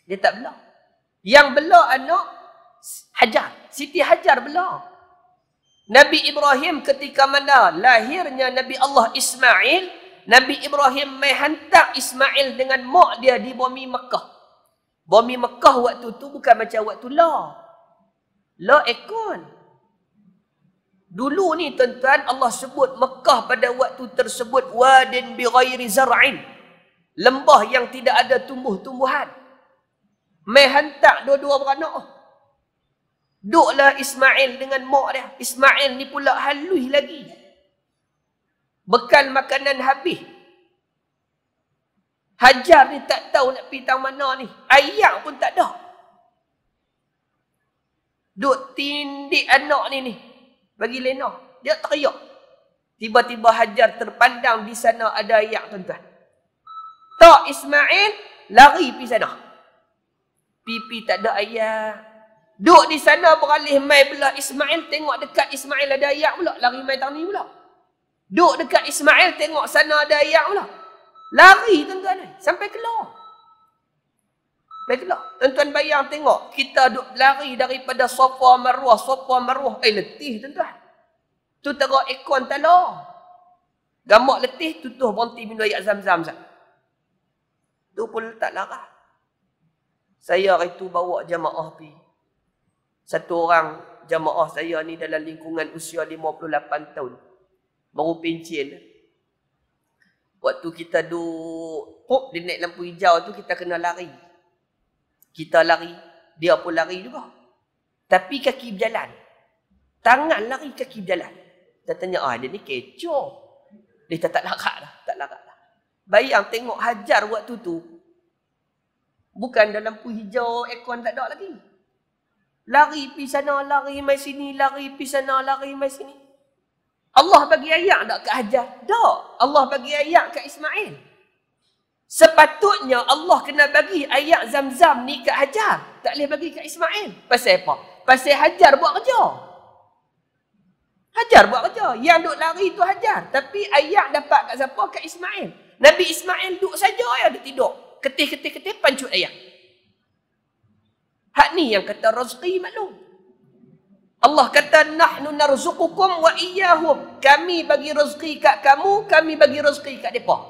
Dia tak bela. Yang bela anak, Hajar. Siti Hajar bela. Nabi Ibrahim ketika mana lahirnya Nabi Allah Ismail, Nabi Ibrahim menghantar Ismail dengan mak dia di bumi Mekah. Bumi Mekah waktu tu bukan macam waktu lah. Lah ekon. Dulu ni tuan-tuan Allah sebut Mekah pada waktu tersebut wadin bi ghairi zar'in. Lembah yang tidak ada tumbuh-tumbuhan. Mai hantar dua-dua beranak. Duklah Ismail dengan mak dia. Ismail ni pula halus lagi. Bekal makanan habis. Hajar ni tak tahu nak pergi tang mana ni. Ayak pun tak ada. Duk tindik anak ni ni bagi Lena. Dia teriak. Tiba-tiba Hajar terpandang di sana ada ayak tuan-tuan. Tak Ismail lari pi sana. Pipi tak ada ayak. Duk di sana beralih mai pula Ismail tengok dekat Ismail ada ayak pula lari mai tangi pula. Duk dekat Ismail tengok sana ada ayak pula. Lari tuan-tuan ni sampai keluar. Baik tak? Tuan-tuan bayang tengok. Kita duduk lari daripada sofa maruah. Sofa maruah. Eh letih tuan-tuan. Tu terok ikon talar. Gamak letih. Tutuh berhenti minum ayat zam-zam. Tu pun tak larah. Saya hari tu bawa jamaah pi. Satu orang jamaah saya ni dalam lingkungan usia 58 tahun. Baru pencin. Waktu kita duduk. Pup, dia naik lampu hijau tu kita kena lari kita lari, dia pun lari juga. Tapi kaki berjalan. Tangan lari, kaki berjalan. Dia tanya, ah dia ni kecoh. Dia tak larat lah, tak larat lah. Bayang tengok hajar waktu tu, bukan dalam pu hijau, aircon tak ada lagi. Lari pi sana, lari mai sini, lari pi sana, lari mai sini. Allah bagi ayat tak ke hajar? Tak. Allah bagi ayat ke Ismail. Sepatutnya Allah kena bagi ayat zam-zam ni kat Hajar. Tak boleh bagi kat Ismail. Pasal apa? Pasal Hajar buat kerja. Hajar buat kerja. Yang duk lari tu Hajar. Tapi ayat dapat kat siapa? Kat Ismail. Nabi Ismail duk saja ya dia tidur. Ketih-ketih-ketih pancut ayat. Hak ni yang kata rezeki maklum. Allah kata nahnu narzuqukum wa iyyahum. Kami bagi rezeki kat kamu, kami bagi rezeki kat depa.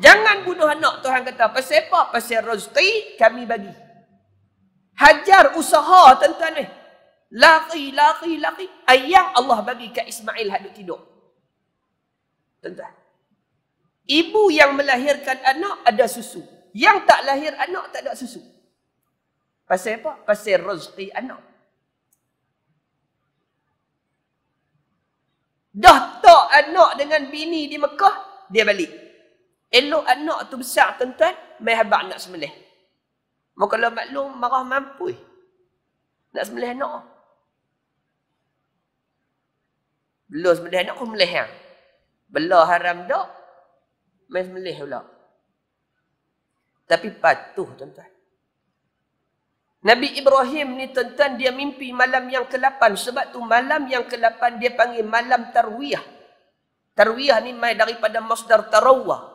Jangan bunuh anak Tuhan kata. Pasal apa? Pasal rezeki kami bagi. Hajar usaha tuan-tuan ni. Eh. Laki, laki, laki. Ayah Allah bagi ke Ismail hadut tidur. Tuan-tuan. Ibu yang melahirkan anak ada susu. Yang tak lahir anak tak ada susu. Pasal apa? Pasal rezeki anak. Dah tak anak dengan bini di Mekah, dia balik. Elok anak tu besar tuan-tuan, mai habaq nak semelih. Mau kalau maklum marah mampu. Nak semelih anak. Belum semelih anak pun melih yang. Belah haram dak, mai semelih pula. Tapi patuh tuan-tuan. Nabi Ibrahim ni tuan-tuan dia mimpi malam yang ke-8 sebab tu malam yang ke-8 dia panggil malam tarwiyah. Tarwiyah ni mai daripada masdar tarawah.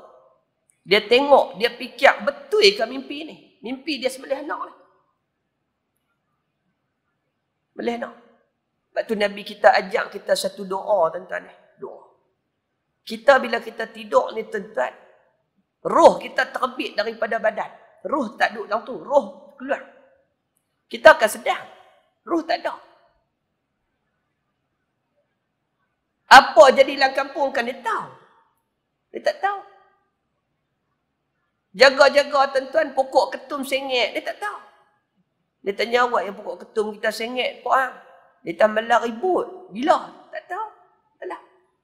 Dia tengok, dia fikir betul ke mimpi ni? Mimpi dia sembelih anak ni. Lah. Sembelih anak. Lepas tu Nabi kita ajak kita satu doa tuan-tuan ni. Eh. Doa. Kita bila kita tidur ni tuan-tuan, roh kita terbit daripada badan. Ruh tak duduk dalam tu, ruh keluar. Kita akan sedar. Ruh tak ada. Apa jadi dalam kampung kan dia tahu. Dia tak tahu. Jaga-jaga tuan-tuan pokok ketum sengit. Dia tak tahu. Dia tanya awak yang pokok ketum kita sengit. Puan. Ah. Dia tak malah ribut. Gila. Tak tahu. Alah.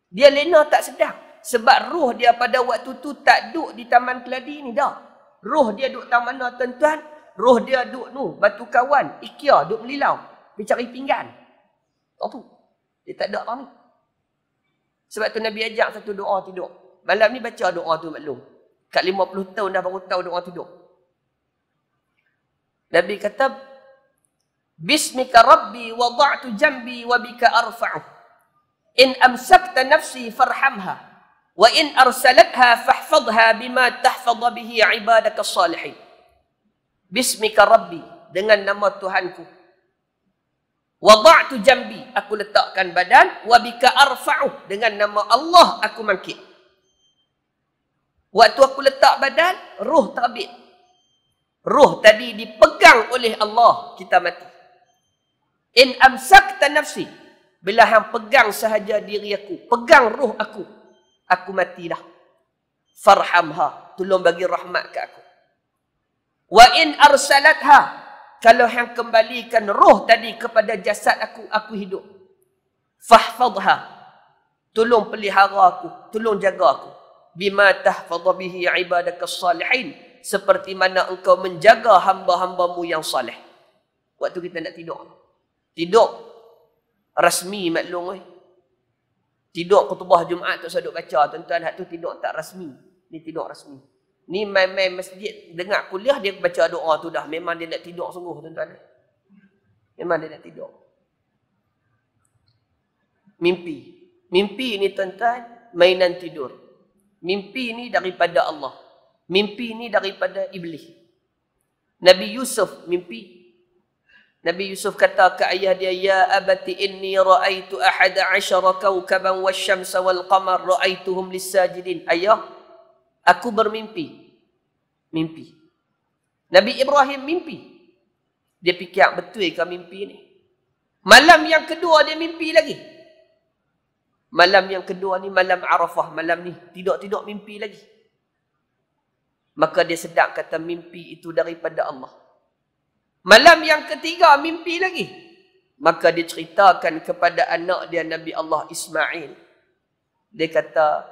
Dia lena tak sedang. Sebab roh dia pada waktu tu tak duduk di taman keladi ni dah. Roh dia duduk taman mana tuan-tuan. Roh dia duduk tu. Batu kawan. Ikia duduk melilau. Dia cari pinggan. Tak tahu. Dia tak ada orang ni. Sebab tu Nabi ajak satu doa tidur. Malam ni baca doa tu maklum. Kat puluh tahun dah baru tahu dia orang tidur. Nabi kata, Bismika Rabbi wada'tu jambi wa bika arfa'u. In amsakta nafsi farhamha. Wa in arsalakha fahfadha bima tahfadha bihi ibadaka salihin. Bismika Rabbi. Dengan nama Tuhanku. Wada'tu jambi. Aku letakkan badan. Wa bika arfa'u. Dengan nama Allah aku mangkit. Waktu aku letak badan, roh terbit. Roh tadi dipegang oleh Allah, kita mati. In amsakta nafsi. Bila hang pegang sahaja diri aku, pegang roh aku, aku mati dah. Farhamha, tolong bagi rahmat ke aku. Wa in arsalatha, kalau yang kembalikan roh tadi kepada jasad aku, aku hidup. Fahfadha, tolong pelihara aku, tolong jaga aku bima tahfadhu bihi ibadaka salihin seperti mana engkau menjaga hamba-hambamu yang saleh waktu kita nak tidur tidur rasmi maklum eh tidur khutbah Jumaat tu saya duk baca tuan-tuan hak tu tidur tak rasmi ni tidur rasmi ni main-main masjid dengar kuliah dia baca doa tu dah memang dia nak tidur sungguh tuan-tuan memang dia nak tidur mimpi mimpi ni tuan-tuan mainan tidur Mimpi ini daripada Allah. Mimpi ini daripada Iblis. Nabi Yusuf mimpi. Nabi Yusuf kata ke ayah dia, Ya abati inni ra'aitu ahada asyara kawkaban wa syamsa wal qamar ra'aituhum lissajidin. Ayah, aku bermimpi. Mimpi. Nabi Ibrahim mimpi. Dia fikir betul ke mimpi ni? Malam yang kedua dia mimpi lagi malam yang kedua ni malam Arafah malam ni tidak-tidak mimpi lagi maka dia sedar kata mimpi itu daripada Allah malam yang ketiga mimpi lagi maka dia ceritakan kepada anak dia Nabi Allah Ismail dia kata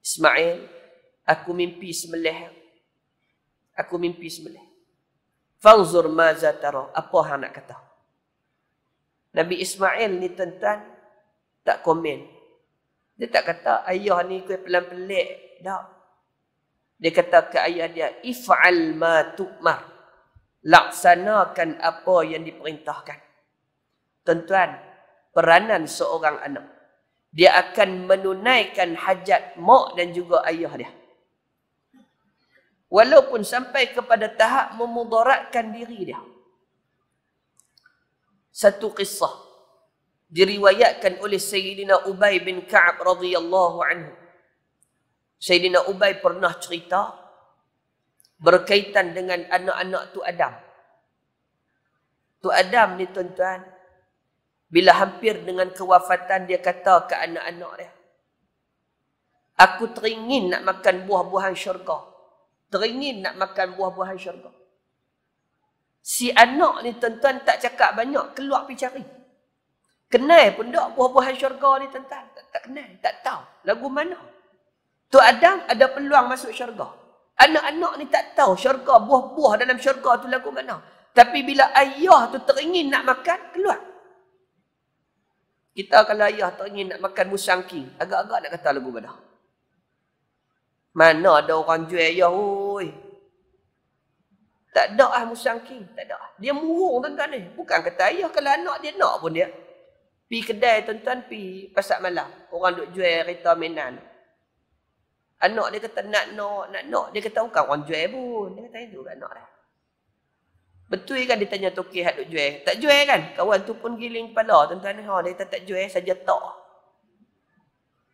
Ismail aku mimpi semelih aku mimpi semelih fanzur maza apa hang nak kata Nabi Ismail ni tentang tak komen dia tak kata ayah ni kau pelan-pelan. Tak. Dia kata ke ayah dia, if'al ma tu'mar. Laksanakan apa yang diperintahkan. Tuan-tuan, peranan seorang anak. Dia akan menunaikan hajat mak dan juga ayah dia. Walaupun sampai kepada tahap memudaratkan diri dia. Satu kisah diriwayatkan oleh Sayyidina Ubay bin Ka'ab radhiyallahu anhu. Sayyidina Ubay pernah cerita berkaitan dengan anak-anak Tu Adam. Tu Adam ni tuan-tuan, bila hampir dengan kewafatan dia kata ke anak-anak dia, Aku teringin nak makan buah-buahan syurga. Teringin nak makan buah-buahan syurga. Si anak ni tuan-tuan tak cakap banyak, keluar pergi cari. Kenal eh, pun tak buah-buahan syurga ni tentang tak, tak kenal, tak tahu lagu mana. Tu Adam ada peluang masuk syurga. Anak-anak ni tak tahu syurga, buah-buah dalam syurga tu lagu mana. Tapi bila ayah tu teringin nak makan, keluar. Kita kalau ayah teringin nak makan musangki agak-agak nak kata lagu mana. Mana ada orang jual ayah, oi. Tak ada lah musang tak ada. Lah. Dia murung tentang ni. Bukan kata ayah, kalau anak dia nak pun dia. Pi kedai tuan-tuan pi pasal malam. Orang duk jual kereta mainan. Anak dia kata nak nak, nak nak. Dia kata bukan orang jual pun. Dia kata itu anak dia. Betul kan dia tanya toki hat duk jual. Tak jual kan? Kawan tu pun giling kepala tuan-tuan. Ha, dia kata tak jual saja tak.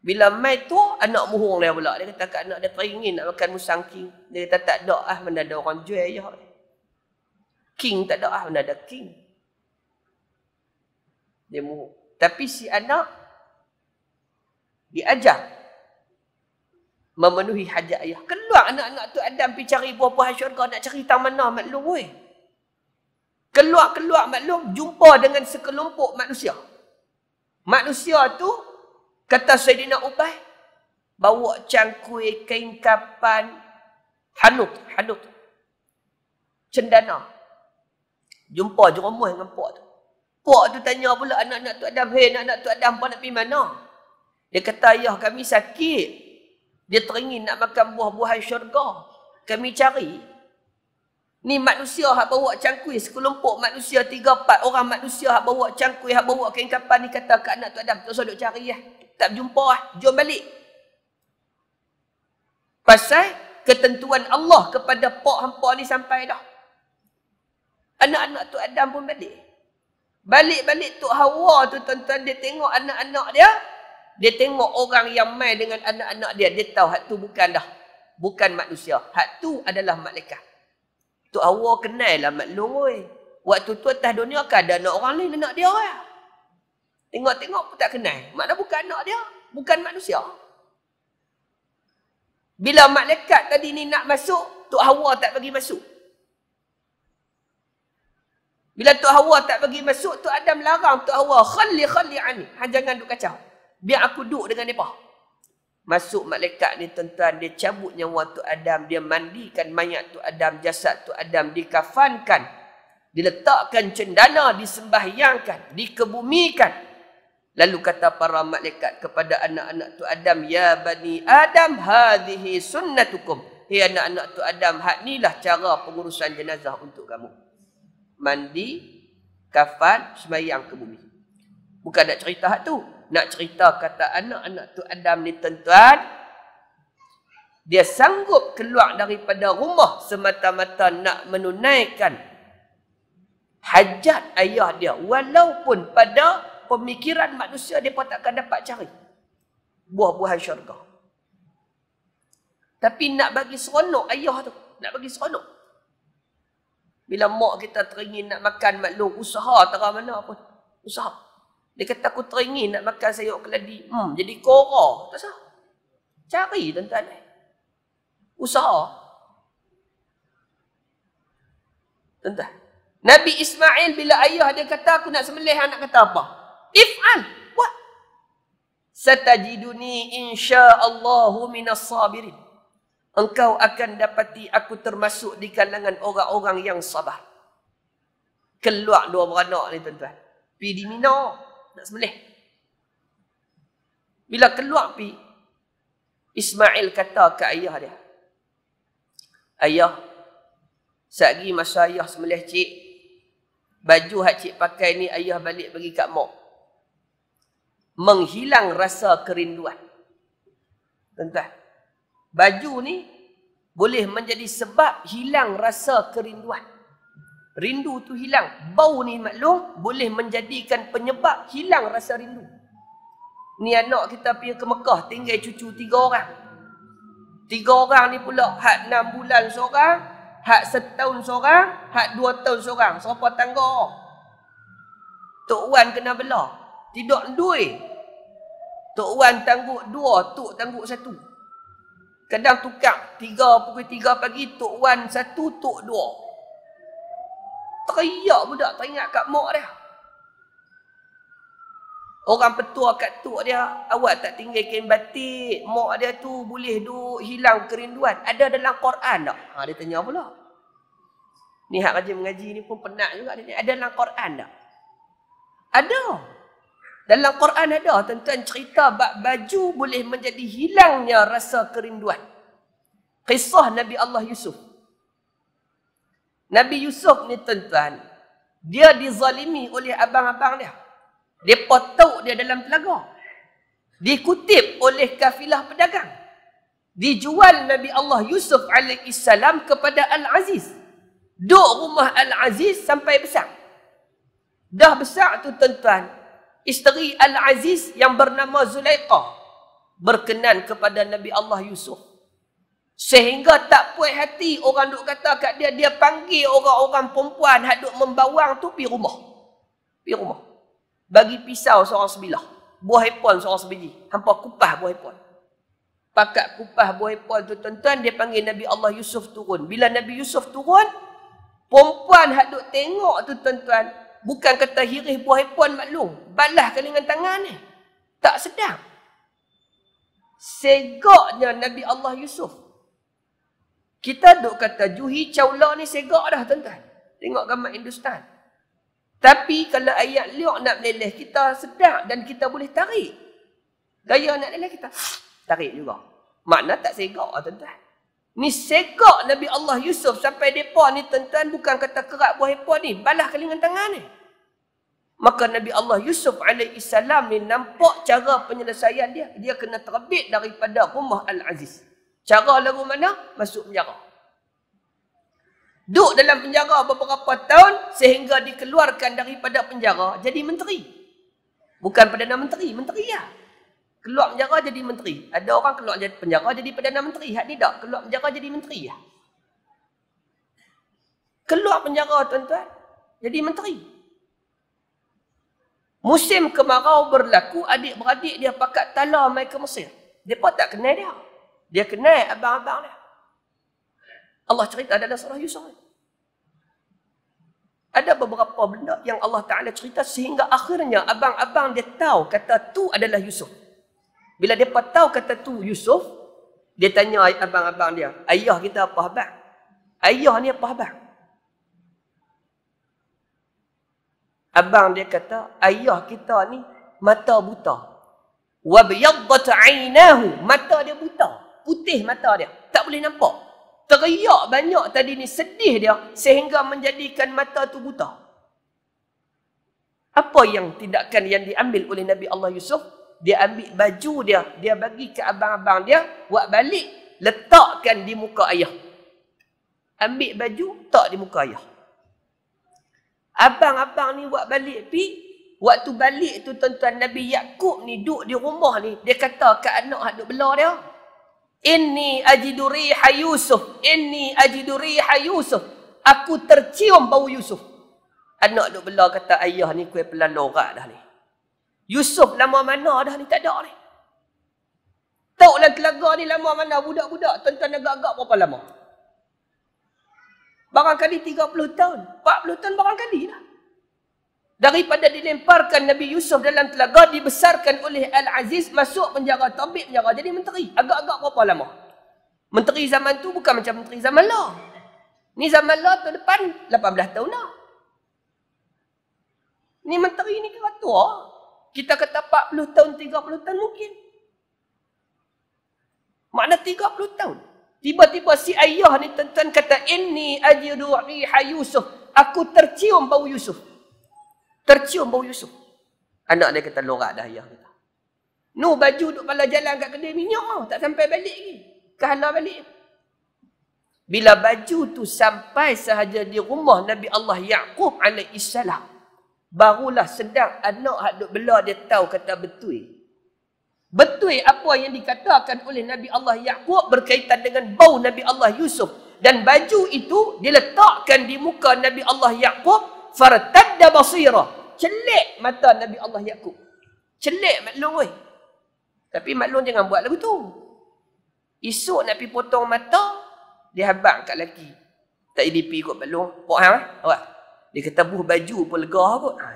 Bila mai tu anak muhung dia pula. Dia kata kat anak dia teringin nak makan musang king. Dia kata tak ada ah mana ada orang jual ya. King tak ada ah mana ada king. Dia muhung. Tapi si anak diajar memenuhi hajat ayah. Keluar anak-anak tu Adam pergi cari buah-buah syurga nak cari tang mana maklum weh. Keluar-keluar maklum jumpa dengan sekelompok manusia. Manusia tu kata Saidina Ubay bawa cangkui, kain kapan, hanuk, hanuk. Cendana. Jumpa jerumus dengan puak tu. Pak tu tanya pula anak-anak tu Adam, hei anak-anak tu Adam, pak nak pergi mana? Dia kata, ayah kami sakit. Dia teringin nak makan buah-buahan syurga. Kami cari. Ni manusia hak bawa cangkui. Sekelompok manusia, tiga, empat orang manusia hak bawa cangkui, hak bawa kain kapal ni kata ke anak tu Adam, tak usah duk cari lah. Tak jumpa lah. Eh. Jom balik. Pasal ketentuan Allah kepada pak hampa ni sampai dah. Anak-anak tu Adam pun balik. Balik-balik Tok Hawa tu tuan-tuan dia tengok anak-anak dia. Dia tengok orang yang mai dengan anak-anak dia. Dia tahu hak tu bukan dah. Bukan manusia. Hak tu adalah malaikat. Tok Hawa kenal lah maklum oi. Waktu tu atas dunia kan ada anak orang lain anak dia lah. Tengok-tengok pun tak kenal. Maknanya bukan anak dia. Bukan manusia. Bila malaikat tadi ni nak masuk, Tok Hawa tak bagi masuk. Bila Tok Hawa tak bagi masuk, Tok Adam larang Tok Hawa. Khalli khalli ani. Ha, jangan duk kacau. Biar aku duk dengan mereka. Masuk malaikat ni tuan-tuan, dia cabut nyawa Tok Adam. Dia mandikan mayat Tok Adam, jasad Tok Adam. Dikafankan. Diletakkan cendana, disembahyangkan, dikebumikan. Lalu kata para malaikat kepada anak-anak Tok Adam, Ya Bani Adam, hadihi sunnatukum. Hei anak-anak Tok Adam, hak inilah cara pengurusan jenazah untuk kamu mandi, kafan, sembahyang ke bumi. Bukan nak cerita hak tu. Nak cerita kata anak-anak tu Adam ni tuan-tuan. Dia sanggup keluar daripada rumah semata-mata nak menunaikan hajat ayah dia. Walaupun pada pemikiran manusia dia pun takkan dapat cari buah-buahan syurga. Tapi nak bagi seronok ayah tu. Nak bagi seronok. Bila mak kita teringin nak makan maklum, usaha tak mana pun. Usaha. Dia kata aku teringin nak makan sayur keladi. Hmm, jadi kora. Tak sah. Cari tuan-tuan ni. Eh. Usaha. Tuan-tuan. Nabi Ismail bila ayah dia kata aku nak sembelih anak kata apa? If'al. Buat. Satajiduni insya'allahu minas sabirin engkau akan dapati aku termasuk di kalangan orang-orang yang sabar. Keluar dua beranak ni tuan-tuan. Pi di Mina, nak semelih. Bila keluar pi, Ismail kata ke ayah dia. Ayah, sehari masa ayah semelih cik, baju hak cik pakai ni ayah balik bagi kat mak. Menghilang rasa kerinduan. Tuan-tuan baju ni boleh menjadi sebab hilang rasa kerinduan. Rindu tu hilang. Bau ni maklum boleh menjadikan penyebab hilang rasa rindu. Ni anak kita pergi ke Mekah tinggal cucu tiga orang. Tiga orang ni pula hak enam bulan seorang, hak setahun seorang, hak dua tahun seorang. Serapa tangga. Tok Wan kena belah. Tidak duit. Tok Wan tangguk dua, Tok tangguk satu. Kadang tukar tiga pukul tiga pagi, Tok Wan satu, Tok dua. Teriak budak tak ingat kat mak dia. Orang petua kat tok dia, awak tak tinggal kain batik, mak dia tu boleh duk hilang kerinduan. Ada dalam Quran tak? Ha, dia tanya pula. Ni hak rajin mengaji ni pun penat juga. ada dalam Quran tak? Ada. Dalam Quran ada tuan-tuan cerita bab baju boleh menjadi hilangnya rasa kerinduan. Kisah Nabi Allah Yusuf. Nabi Yusuf ni tuan-tuan, dia dizalimi oleh abang-abang dia. Dia potong dia dalam telaga. Dikutip oleh kafilah pedagang. Dijual Nabi Allah Yusuf AS kepada Al-Aziz. Duk rumah Al-Aziz sampai besar. Dah besar tu tuan-tuan, isteri Al-Aziz yang bernama Zulaikha berkenan kepada Nabi Allah Yusuf. Sehingga tak puas hati orang duk kata kat dia, dia panggil orang-orang perempuan yang duk membawang tu pergi rumah. Pergi rumah. Bagi pisau seorang sebilah. Buah epon seorang sebiji. Hampa kupah buah epon. Pakat kupah buah epon tu tuan-tuan, dia panggil Nabi Allah Yusuf turun. Bila Nabi Yusuf turun, perempuan yang duk tengok tu tuan-tuan, bukan kata hirih buah hepon maklum. Balah kali dengan tangan ni. Tak sedap. Segaknya Nabi Allah Yusuf. Kita duk kata juhi caula ni segak dah tuan-tuan. Tengok gambar Hindustan. Tapi kalau ayat liuk nak leleh kita sedap dan kita boleh tarik. Gaya nak leleh kita tarik juga. Makna tak segak tuan-tuan. Ni segak Nabi Allah Yusuf sampai depa ni tuan-tuan bukan kata kerat buah depa ni, balah kelingan tangan ni. Maka Nabi Allah Yusuf alaihi salam ni nampak cara penyelesaian dia, dia kena terbit daripada rumah Al-Aziz. Cara lalu mana? Masuk penjara. Duduk dalam penjara beberapa tahun sehingga dikeluarkan daripada penjara jadi menteri. Bukan pada nama Menteri, menteri lah. Ya keluar penjara jadi menteri. Ada orang keluar penjara jadi Perdana Menteri. Hak ni tak? Keluar penjara jadi menteri. Ah? Keluar penjara tuan-tuan, jadi menteri. Musim kemarau berlaku, adik-beradik dia pakat tala mai ke Mesir. Dia pun tak kenal dia. Dia kenal abang-abang dia. Allah cerita dalam surah Yusuf. Ada beberapa benda yang Allah Ta'ala cerita sehingga akhirnya abang-abang dia tahu kata tu adalah Yusuf. Bila dia tahu kata tu Yusuf, dia tanya abang-abang dia, ayah kita apa habar? Ayah ni apa habar? Abang dia kata, ayah kita ni mata buta. Wabiyadzat aynahu. Mata dia buta. Putih mata dia. Tak boleh nampak. Teriak banyak tadi ni sedih dia sehingga menjadikan mata tu buta. Apa yang tindakan yang diambil oleh Nabi Allah Yusuf dia ambil baju dia, dia bagi ke abang-abang dia, buat balik, letakkan di muka ayah. Ambil baju, tak di muka ayah. Abang-abang ni buat balik pi, waktu balik tu tuan-tuan Nabi Yakub ni duduk di rumah ni, dia kata ke anak hak duk bela dia, "Inni ajiduri Yusuf, inni ajiduri Yusuf." Aku tercium bau Yusuf. Anak duk bela kata ayah ni kuih pelan lorak dah ni. Yusuf lama mana dah ni tak ada ni. Tau lah telaga ni lama mana budak-budak tentang agak-agak berapa lama. Barangkali 30 tahun, 40 tahun barangkali lah. Daripada dilemparkan Nabi Yusuf dalam telaga, dibesarkan oleh Al-Aziz, masuk penjara, tabib penjara, jadi menteri. Agak-agak berapa lama. Menteri zaman tu bukan macam menteri zaman lah. Ni zaman lah tu depan, 18 tahun lah. Ni menteri ni kira tua. Kita kata 40 tahun, 30 tahun mungkin. Makna 30 tahun. Tiba-tiba si ayah ni tuan-tuan kata, Inni ajidu riha Yusuf. Aku tercium bau Yusuf. Tercium bau Yusuf. Anak dia kata, lorak dah ayah. Kata. baju duduk pala jalan kat kedai minyak. Tak sampai balik lagi. Kehala balik. Bila baju tu sampai sahaja di rumah Nabi Allah Ya'qub alaihissalam barulah sedang anak hak duk bela dia tahu kata betul. Betul apa yang dikatakan oleh Nabi Allah Yaqub berkaitan dengan bau Nabi Allah Yusuf dan baju itu diletakkan di muka Nabi Allah Yaqub fartadda basira. Celik mata Nabi Allah Yaqub. Celik maklum oi. Tapi maklum jangan buat lagu tu. Esok nak pi potong mata dia habang kat laki. Tak jadi pi ikut maklum. Pok hang eh? Dia kata buh baju pun lega kot. Ha.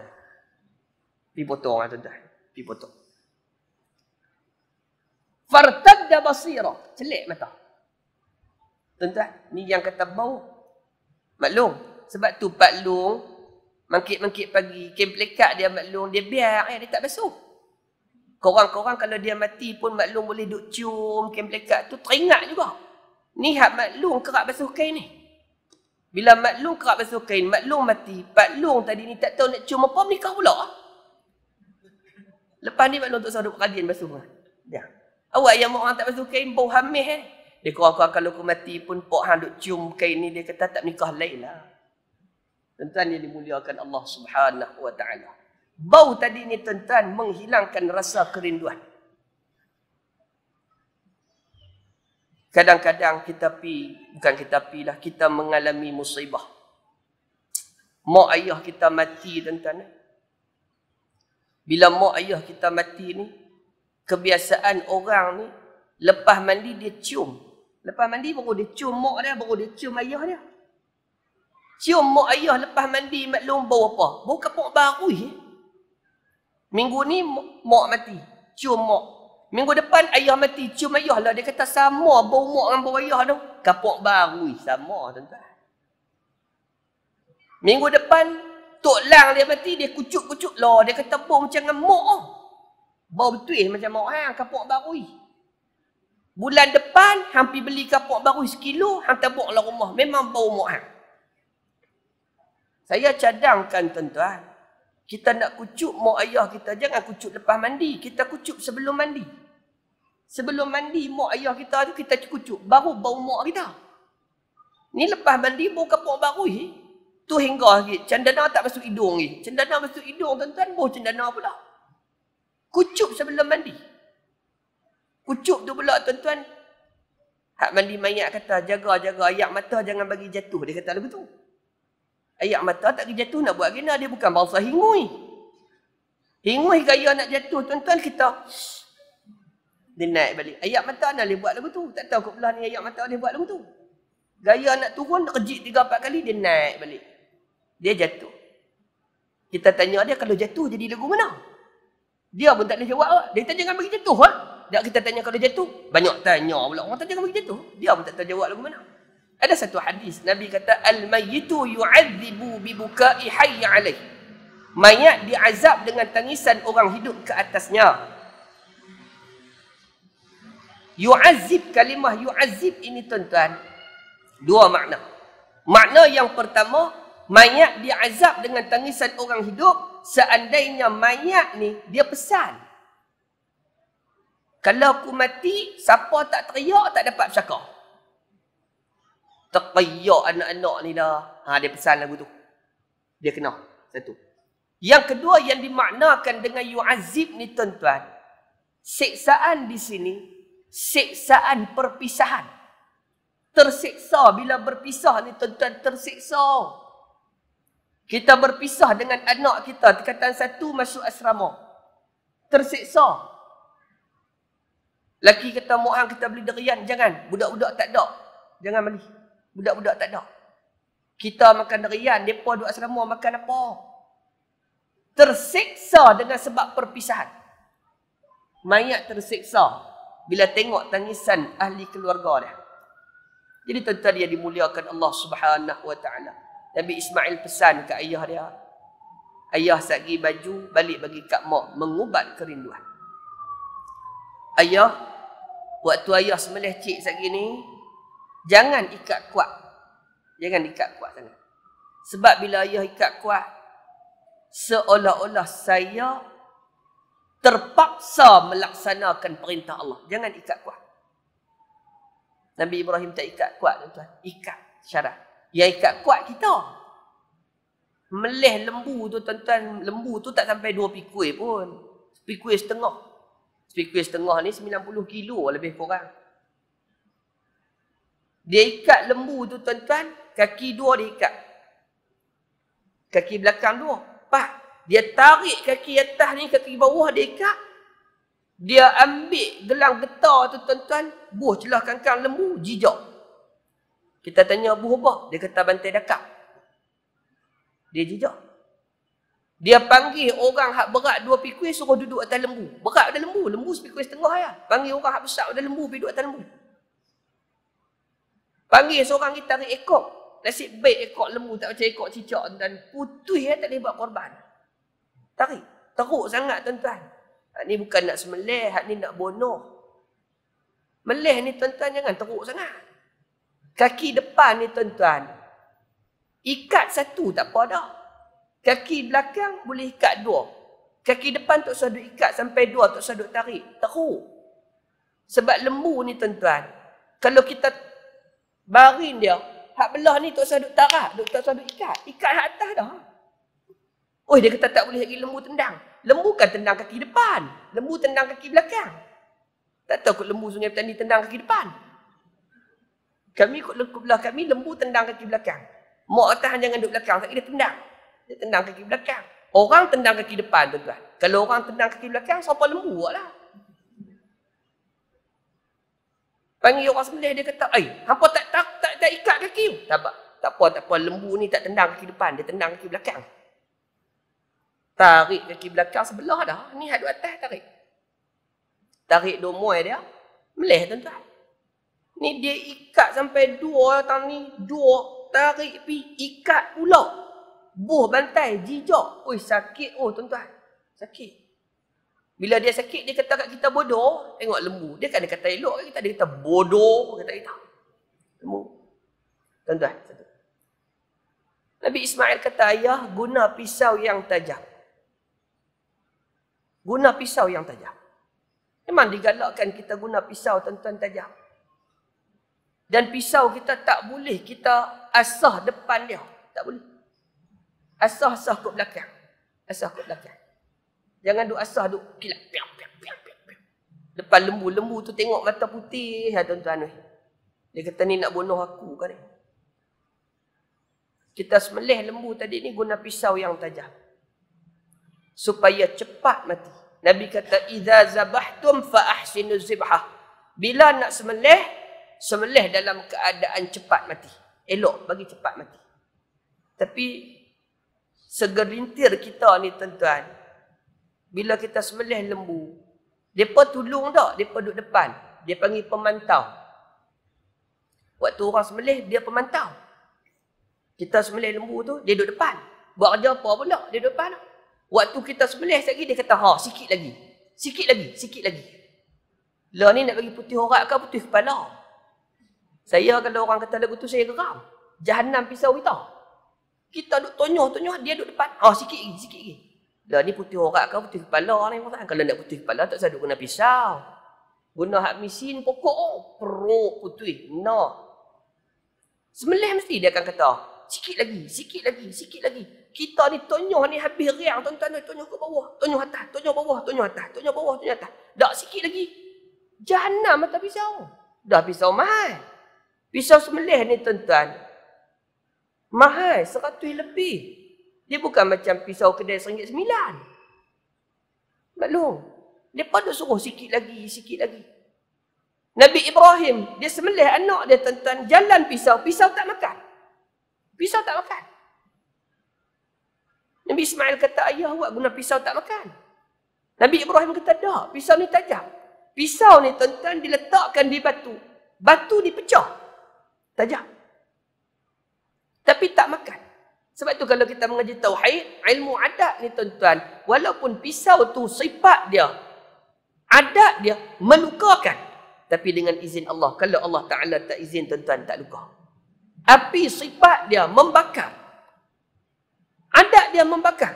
Pi potong ha, ah tuan-tuan. Pi potong. Fartadda basira. Celik mata. Tuan-tuan, ni yang kata bau. Maklum, sebab tu Pak Long mangkit-mangkit pagi, kem plekat dia maklum, dia biar eh, dia tak basuh. Korang-korang kalau dia mati pun maklum boleh duk cium kem tu teringat juga. Ni hak maklum kerap basuh kain ni. Bila maklum kerap basuh kain, maklum mati. Maklum tadi ni tak tahu nak cium apa, menikah pula. Lepas ni maklum untuk sadar buat kadian basuh. Ya. Awak yang mau orang tak basuh kain, bau hamis eh. Dia kurang-kurang kalau aku mati pun, Pak Han duk cium kain ni, dia kata tak menikah lain lah. tuan yang dimuliakan Allah subhanahu Bau tadi ni tentang menghilangkan rasa kerinduan. Kadang-kadang kita pi, bukan kita pi lah, kita mengalami musibah. Mak ayah kita mati tuan-tuan. Eh. Bila mak ayah kita mati ni, kebiasaan orang ni, lepas mandi dia cium. Lepas mandi baru dia cium mak dia, baru dia cium ayah dia. Cium mak ayah lepas mandi maklum bau apa? Bau kapok baru je. Eh. Minggu ni mak mati. Cium mak. Minggu depan ayah mati, cium ayah lah. Dia kata sama abah umur dengan abah tu. Kapok baru, sama tuan-tuan. Minggu depan, Tok Lang dia mati, dia kucuk-kucuk lah. Dia kata pun macam dengan mok lah. Bau betul eh, macam mok, ha? kapok baru. Bulan depan, hampir beli kapok baru sekilo, hantar bok lah rumah. Memang bau mok. Ha? Saya cadangkan tuan-tuan. Kita nak kucuk mau ayah kita, jangan kucuk lepas mandi. Kita kucuk sebelum mandi. Sebelum mandi mau ayah kita tu kita kucuk, baru bau mak kita. Ni lepas mandi bau kapok baru ni. Eh. Tu hingga lagi. Cendana tak masuk hidung ni. Eh. Cendana masuk hidung tuan-tuan, bau cendana pula. Kucuk sebelum mandi. Kucuk tu pula tuan-tuan. Hak mandi mayat kata jaga-jaga ayak mata jangan bagi jatuh. Dia kata lagu tu. Air mata tak boleh jatuh nak buat gina. Dia bukan bangsa hingui. Hingui gaya nak jatuh. Tuan-tuan kita. Dia naik balik. Air mata nak boleh buat lagu tu. Tak tahu kot belah ni air mata boleh buat lagu tu. Gaya nak turun, nak kejik tiga empat kali, dia naik balik. Dia jatuh. Kita tanya dia, kalau jatuh jadi lagu mana? Dia pun tak boleh jawab. Apa? Ah, dia tanya, jangan bagi jatuh. Ha? Ah. Tak kita tanya kalau jatuh. Banyak tanya pula. Orang tanya, jangan bagi jatuh. Dia pun tak tahu jawab lagu mana. Ada satu hadis Nabi kata al-mayyitu yu'adzibu bi buka'i hayy 'alayh. Mayat diazab dengan tangisan orang hidup ke atasnya. Yu'azib kalimah yu'azib ini tuan-tuan dua makna. Makna yang pertama mayat diazab dengan tangisan orang hidup seandainya mayat ni dia pesan. Kalau aku mati siapa tak teriak tak dapat bercakap terkayak anak-anak ni dah. Ha, dia pesan lagu tu. Dia kena. Satu. Yang kedua yang dimaknakan dengan yu'azib ni tuan-tuan. Siksaan di sini, siksaan perpisahan. Tersiksa bila berpisah ni tuan-tuan tersiksa. Kita berpisah dengan anak kita. Tekatan satu masuk asrama. Tersiksa. Laki kata, Mohan kita beli derian. Jangan. Budak-budak tak ada. Jangan balik. Budak-budak tak ada. Kita makan derian, mereka duduk selama makan apa? Tersiksa dengan sebab perpisahan. Mayat tersiksa bila tengok tangisan ahli keluarga dia. Jadi tentu dia dimuliakan Allah Subhanahu Wa Taala. Nabi Ismail pesan ke ayah dia. Ayah sagi baju balik bagi kak mak mengubat kerinduan. Ayah, waktu ayah semelih cik sagi ni, Jangan ikat kuat. Jangan ikat kuat sangat. Sebab bila ayah ikat kuat, seolah-olah saya terpaksa melaksanakan perintah Allah. Jangan ikat kuat. Nabi Ibrahim tak ikat kuat, tuan-tuan. Ikat syarat. Ya ikat kuat kita. Meleh lembu tu, tuan-tuan. Lembu tu tak sampai dua pikuih pun. Pikuih setengah. Pikuih setengah ni 90 kilo lebih kurang. Dia ikat lembu tu tuan-tuan, kaki dua dia ikat. Kaki belakang dua. Pak, dia tarik kaki atas ni, kaki bawah dia ikat. Dia ambil gelang getah tu tuan-tuan, buh celah kangkang lembu, jijok Kita tanya buh apa? Dia kata bantai dakap. Dia jijok Dia panggil orang hak berat dua pikuis suruh duduk atas lembu. Berat ada lembu, lembu sepikuis setengah ya. Panggil orang hak besar ada lembu, duduk atas lembu. Panggil seorang kita tarik ekor. Nasib baik ekor lembu tak macam ekor cicak dan putih ya, tak boleh buat korban. Tarik. Teruk sangat tuan-tuan. Ini bukan nak semelih, hak ni nak bonoh. Melih ni tuan-tuan jangan teruk sangat. Kaki depan ni tuan-tuan. Ikat satu tak apa dah. Kaki belakang boleh ikat dua. Kaki depan tak usah duk ikat sampai dua tak usah duk tarik. Teruk. Sebab lembu ni tuan-tuan. Kalau kita Baring dia. Hak belah ni tak usah duk tarah. Duk tak usah duk ikat. Ikat hak atas dah. Oh dia kata tak boleh lagi lembu tendang. Lembu kan tendang kaki depan. Lembu tendang kaki belakang. Tak tahu kot lembu sungai petani tendang kaki depan. Kami kot lembu belah kami lembu tendang kaki belakang. Mak atas jangan duduk belakang. Tapi dia tendang. Dia tendang kaki belakang. Orang tendang kaki depan tuan-tuan. Kalau orang tendang kaki belakang, siapa lembu buat lah. Panggil orang sembelih dia kata, "Eh, hangpa tak, tak tak tak ikat kaki." Tak apa, tak apa, tak apa. Lembu ni tak tendang kaki depan, dia tendang kaki belakang. Tarik kaki belakang sebelah dah. Ni hak dua atas tarik. Tarik domoi dia. Meleh tuan-tuan. Ni dia ikat sampai dua tang ni, dua tarik pi ikat pula. Buh bantai jijok, Oi sakit oh tuan-tuan. Sakit. Bila dia sakit, dia kata kat kita bodoh. Tengok lembu. Dia kan dia kata elok kan kita. Dia kata bodoh. Dia kata kita. Lembu. Tuan-tuan. Nabi Ismail kata, Ayah guna pisau yang tajam. Guna pisau yang tajam. Memang digalakkan kita guna pisau tuan-tuan tajam. Dan pisau kita tak boleh kita asah depan dia. Tak boleh. Asah-asah ke belakang. Asah ke belakang. Jangan duk asah duk kilat. Piang, piang, piang, piang, piang. Depan lembu. Lembu tu tengok mata putih. Ya, tuan-tuan. Dia kata ni nak bunuh aku kan ni. Kita semelih lembu tadi ni guna pisau yang tajam. Supaya cepat mati. Nabi kata, Iza zabahtum fa'ahsinu zibha. Bila nak semelih, semelih dalam keadaan cepat mati. Elok bagi cepat mati. Tapi, segerintir kita ni tuan-tuan, bila kita sembelih lembu, depa tolong tak? Depa duduk depan. Dia panggil pemantau. Waktu orang sembelih, dia pemantau. Kita sembelih lembu tu, dia duduk depan. Buat kerja apa pula? Dia duduk depan. Waktu kita sembelih lagi, dia kata, ha, sikit lagi. Sikit lagi, sikit lagi. Lah ni nak bagi putih horat ke putih kepala? Saya kalau orang kata lagu tu, saya geram. Jahanam pisau kita. Kita duduk tonyoh-tonyoh, dia duduk depan. Ha, sikit lagi, sikit lagi. Dah ni putih orang kau putih kepala ni pun kan. kalau nak putih kepala tak usah guna pisau. Guna hak mesin pokok oh, peruk putih. No. Semelih mesti dia akan kata, sikit lagi, sikit lagi, sikit lagi. Kita ni tonyoh ni habis riang tuan-tuan ni tonyoh ke bawah, tonyoh atas, tonyoh bawah, tonyoh atas, tonyoh bawah, tonyoh atas. Tak sikit lagi. Jahanam mata pisau. Dah pisau mahal. Pisau semelih ni tuan-tuan. Mahal, seratus lebih. Dia bukan macam pisau kedai seringgit sembilan. Maklum. Dia pada suruh sikit lagi, sikit lagi. Nabi Ibrahim, dia semelih anak dia tentang jalan pisau. Pisau tak makan. Pisau tak makan. Nabi Ismail kata, ayah awak guna pisau tak makan. Nabi Ibrahim kata, dah. Pisau ni tajam. Pisau ni tentang diletakkan di batu. Batu dipecah. Tajam. Tapi tak makan. Sebab tu kalau kita mengaji tauhid, ilmu adab ni tuan-tuan, walaupun pisau tu sifat dia, adab dia melukakan. Tapi dengan izin Allah, kalau Allah Ta'ala tak izin tuan-tuan tak luka. Api sifat dia membakar. Adab dia membakar.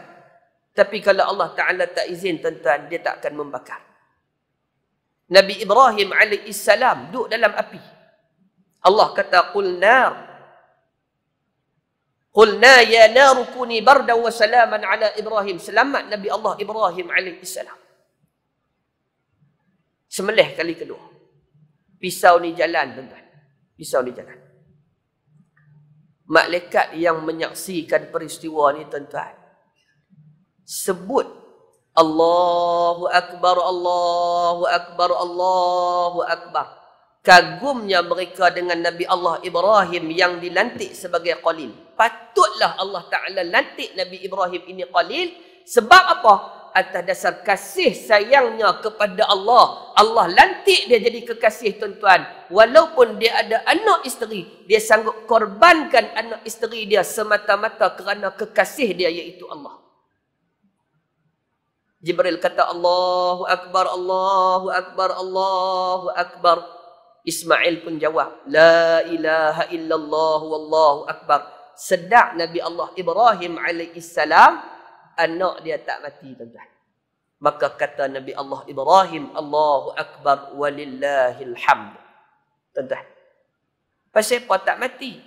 Tapi kalau Allah Ta'ala tak izin tuan-tuan, dia tak akan membakar. Nabi Ibrahim alaihissalam duduk dalam api. Allah kata, قُلْ nar." Qulna ya narukuni barda wa salaman ala Ibrahim. Selamat Nabi Allah Ibrahim alaihi salam. Semelih kali kedua. Pisau ni jalan, tuan-tuan. Pisau ni jalan. Malaikat yang menyaksikan peristiwa ni, tuan-tuan. Sebut Allahu akbar Allahu akbar Allahu akbar kagumnya mereka dengan Nabi Allah Ibrahim yang dilantik sebagai Qalil. Patutlah Allah Ta'ala lantik Nabi Ibrahim ini Qalil. Sebab apa? Atas dasar kasih sayangnya kepada Allah. Allah lantik dia jadi kekasih tuan-tuan. Walaupun dia ada anak isteri, dia sanggup korbankan anak isteri dia semata-mata kerana kekasih dia iaitu Allah. Jibril kata Allahu Akbar, Allahu Akbar, Allahu Akbar. Akbar. Ismail pun jawab, La ilaha illallah wallahu akbar. Sedak Nabi Allah Ibrahim AS, anak dia tak mati tuan-tuan. Maka kata Nabi Allah Ibrahim, Allahu akbar walillahilhamd. Tuan-tuan. Pasal apa tak mati?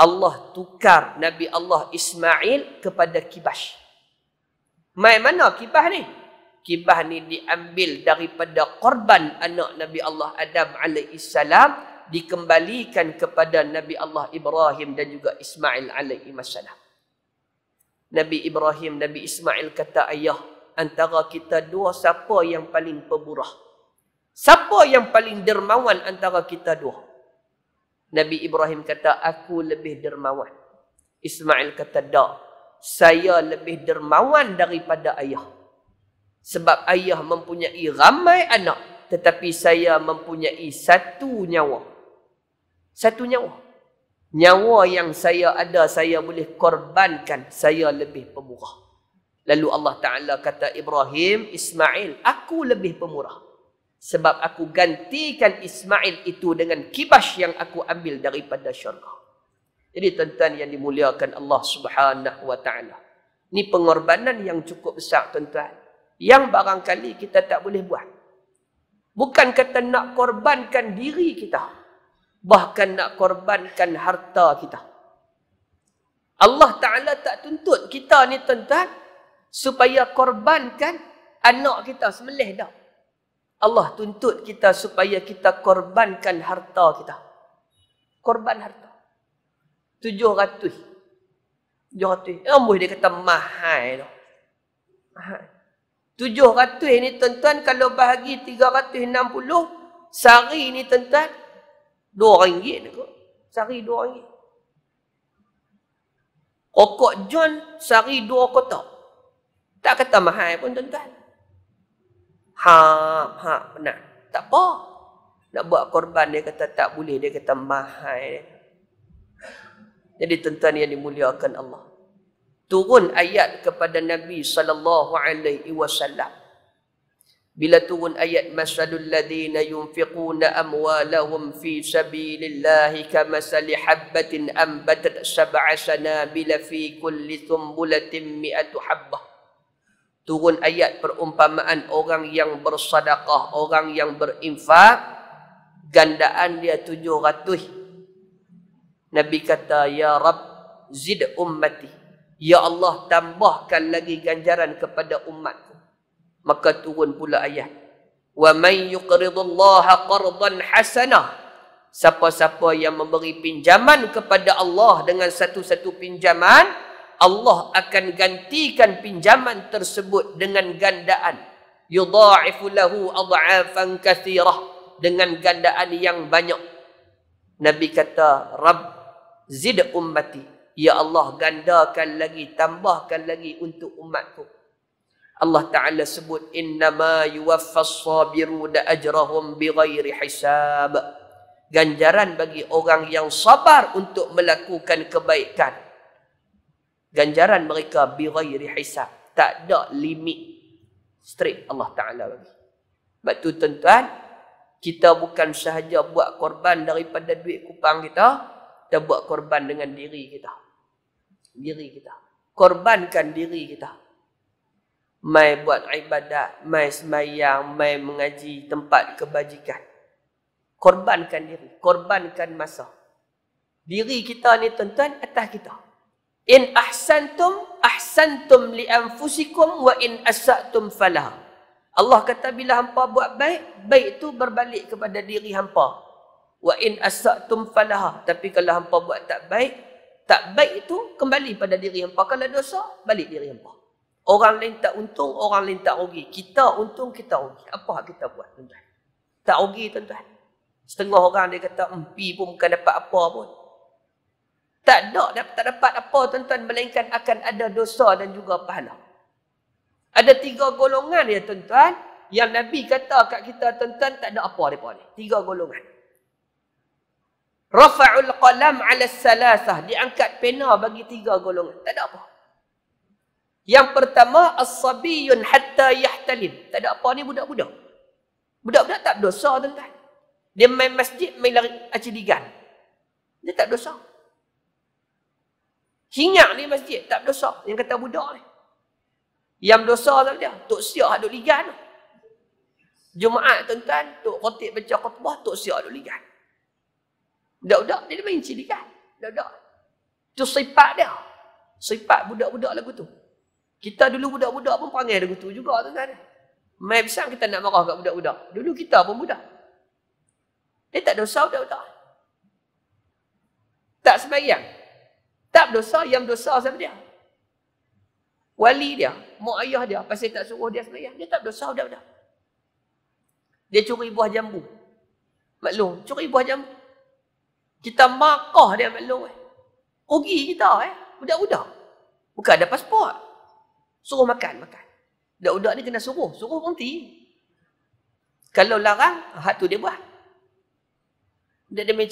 Allah tukar Nabi Allah Ismail kepada kibas. Mai mana kibas ni? kibah ni diambil daripada korban anak Nabi Allah Adam AS dikembalikan kepada Nabi Allah Ibrahim dan juga Ismail AS. Nabi Ibrahim, Nabi Ismail kata ayah, antara kita dua siapa yang paling peburah? Siapa yang paling dermawan antara kita dua? Nabi Ibrahim kata, aku lebih dermawan. Ismail kata, tak. Saya lebih dermawan daripada ayah. Sebab ayah mempunyai ramai anak. Tetapi saya mempunyai satu nyawa. Satu nyawa. Nyawa yang saya ada, saya boleh korbankan. Saya lebih pemurah. Lalu Allah Ta'ala kata Ibrahim, Ismail, aku lebih pemurah. Sebab aku gantikan Ismail itu dengan kibas yang aku ambil daripada syurga. Jadi tuan-tuan yang dimuliakan Allah Subhanahu Wa Ta'ala. Ini pengorbanan yang cukup besar tuan-tuan yang barangkali kita tak boleh buat. Bukan kata nak korbankan diri kita. Bahkan nak korbankan harta kita. Allah Ta'ala tak tuntut kita ni tuan-tuan supaya korbankan anak kita semelih dah. Allah tuntut kita supaya kita korbankan harta kita. Korban harta. Tujuh ratus. Tujuh ratus. Rambut dia kata mahal. Mahal. Tujuh ratus ni tuan-tuan kalau bahagi tiga ratus enam puluh. Sehari ni tuan-tuan. Dua ringgit ni lah kot. Sehari dua ringgit. Rokok John sehari dua kotak. Tak kata mahal pun tuan-tuan. Ha, ha, nak. Tak apa. Nak buat korban dia kata tak boleh. Dia kata mahal. Jadi tuan-tuan yang dimuliakan Allah turun ayat kepada Nabi sallallahu alaihi wasallam bila turun ayat masalul ladina yunfiquna amwalahum fi sabilillahi kamasali habbatin anbatat sab'a sanabila fi kulli thumbulatin mi'atu habbah turun ayat perumpamaan orang yang bersedekah orang yang berinfak gandaan dia tujuh Nabi kata ya rab zid ummati Ya Allah tambahkan lagi ganjaran kepada umatku. Maka turun pula ayat. Wa may yuqridullaha qardan hasana. Siapa-siapa yang memberi pinjaman kepada Allah dengan satu-satu pinjaman, Allah akan gantikan pinjaman tersebut dengan gandaan. Yudha'ifu lahu adha'afan kathirah. Dengan gandaan yang banyak. Nabi kata, Rabb, zid ummati. Ya Allah gandakan lagi, tambahkan lagi untuk umatku. Allah Ta'ala sebut, Innama yuwaffas sabiruna ajrahum bighairi hisab. Ganjaran bagi orang yang sabar untuk melakukan kebaikan. Ganjaran mereka bighairi hisab. Tak ada limit. Straight Allah Ta'ala bagi. Sebab tu tuan-tuan, kita bukan sahaja buat korban daripada duit kupang kita, kita buat korban dengan diri kita diri kita. Korbankan diri kita. Mai buat ibadat, mai semayang, mai mengaji tempat kebajikan. Korbankan diri, korbankan masa. Diri kita ni tuan-tuan atas kita. In ahsantum ahsantum li anfusikum wa in asatum falah. Allah kata bila hampa buat baik, baik tu berbalik kepada diri hampa. Wa in asatum falah. Tapi kalau hampa buat tak baik, tak baik itu kembali pada diri hamba. Kalau dosa, balik diri hamba. Orang lain tak untung, orang lain tak rugi. Kita untung, kita rugi. Apa hak kita buat, tuan-tuan? Tak rugi, tuan-tuan. Setengah orang dia kata, empi hmm, pun bukan dapat apa pun. Tak ada, tak dapat apa, tuan-tuan. Melainkan akan ada dosa dan juga pahala. Ada tiga golongan ya, tuan-tuan. Yang Nabi kata kat kita, tuan-tuan, tak ada apa daripada ni. Tiga golongan. Rafa'ul qalam ala salasah. Diangkat pena bagi tiga golongan. Tak ada apa. Yang pertama, as-sabiyun hatta yahtalim. Tak ada apa ni budak-budak. Budak-budak tak dosa tuan-tuan. Dia main masjid, main lari acidigan. Dia tak dosa. Hingak ni masjid, tak dosa. Yang kata budak ni. Yang dosa tu dia, Tok Siak duk ligan. Jumaat tuan-tuan, Tok Khotib baca khutbah, Tok Siak duk ligan. Budak-budak dia main cilikan. Budak-budak. Itu sifat dia. Sifat budak-budak lagu tu. Kita dulu budak-budak pun panggil lagu tu juga tu kan. Main besar kita nak marah kat budak-budak. Dulu kita pun budak. Dia tak dosa budak-budak. Tak sembahyang. Tak dosa yang dosa sama dia. Wali dia, mak ayah dia, pasal tak suruh dia sembahyang. Dia tak dosa budak-budak. Dia curi buah jambu. Maklum, curi buah jambu. Kita makah dia ambil loan. Ugi kita eh. Budak-budak. Bukan ada pasport. Suruh makan, makan. Budak-budak ni kena suruh. Suruh berhenti. Kalau larang, hak tu dia buat. Dia dia main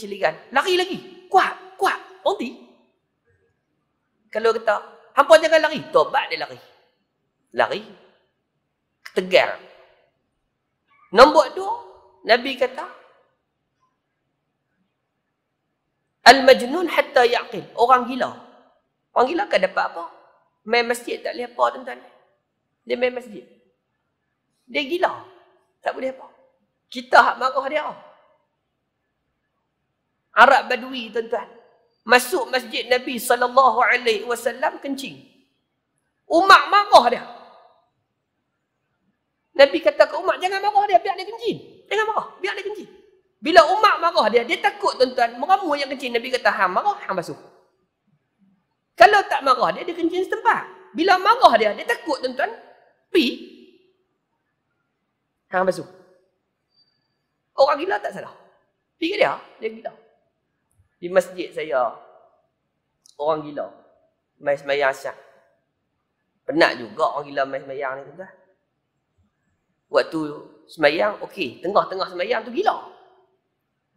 Lari lagi. Kuat, kuat. Berhenti. Kalau kata, hampa jangan lari. Tobat dia lari. Lari. Ketegar. Nombor dua, Nabi kata, Al-majnun hatta ya'qil. Orang gila. Orang gila kan dapat apa? Main masjid tak boleh apa tuan-tuan. Dia main masjid. Dia gila. Tak boleh apa. Kita hak marah dia. Arab Badui tuan-tuan. Masuk masjid Nabi saw alaihi wasallam kencing. Umar marah dia. Nabi kata ke Umar jangan marah dia biar dia kencing. Jangan marah, biar dia kencing. Bila umat marah dia, dia takut tuan-tuan, meramu yang kencing. Nabi kata, hang marah, hang basuh. Kalau tak marah dia, dia kencing setempat. Bila marah dia, dia takut tuan-tuan, pi, hang basuh. Orang gila tak salah. Pi dia, dia gila. Di masjid saya, orang gila. Main semayang syak. Penat juga orang gila main semayang ni tuan-tuan. Waktu semayang, okey. Tengah-tengah semayang tu gila.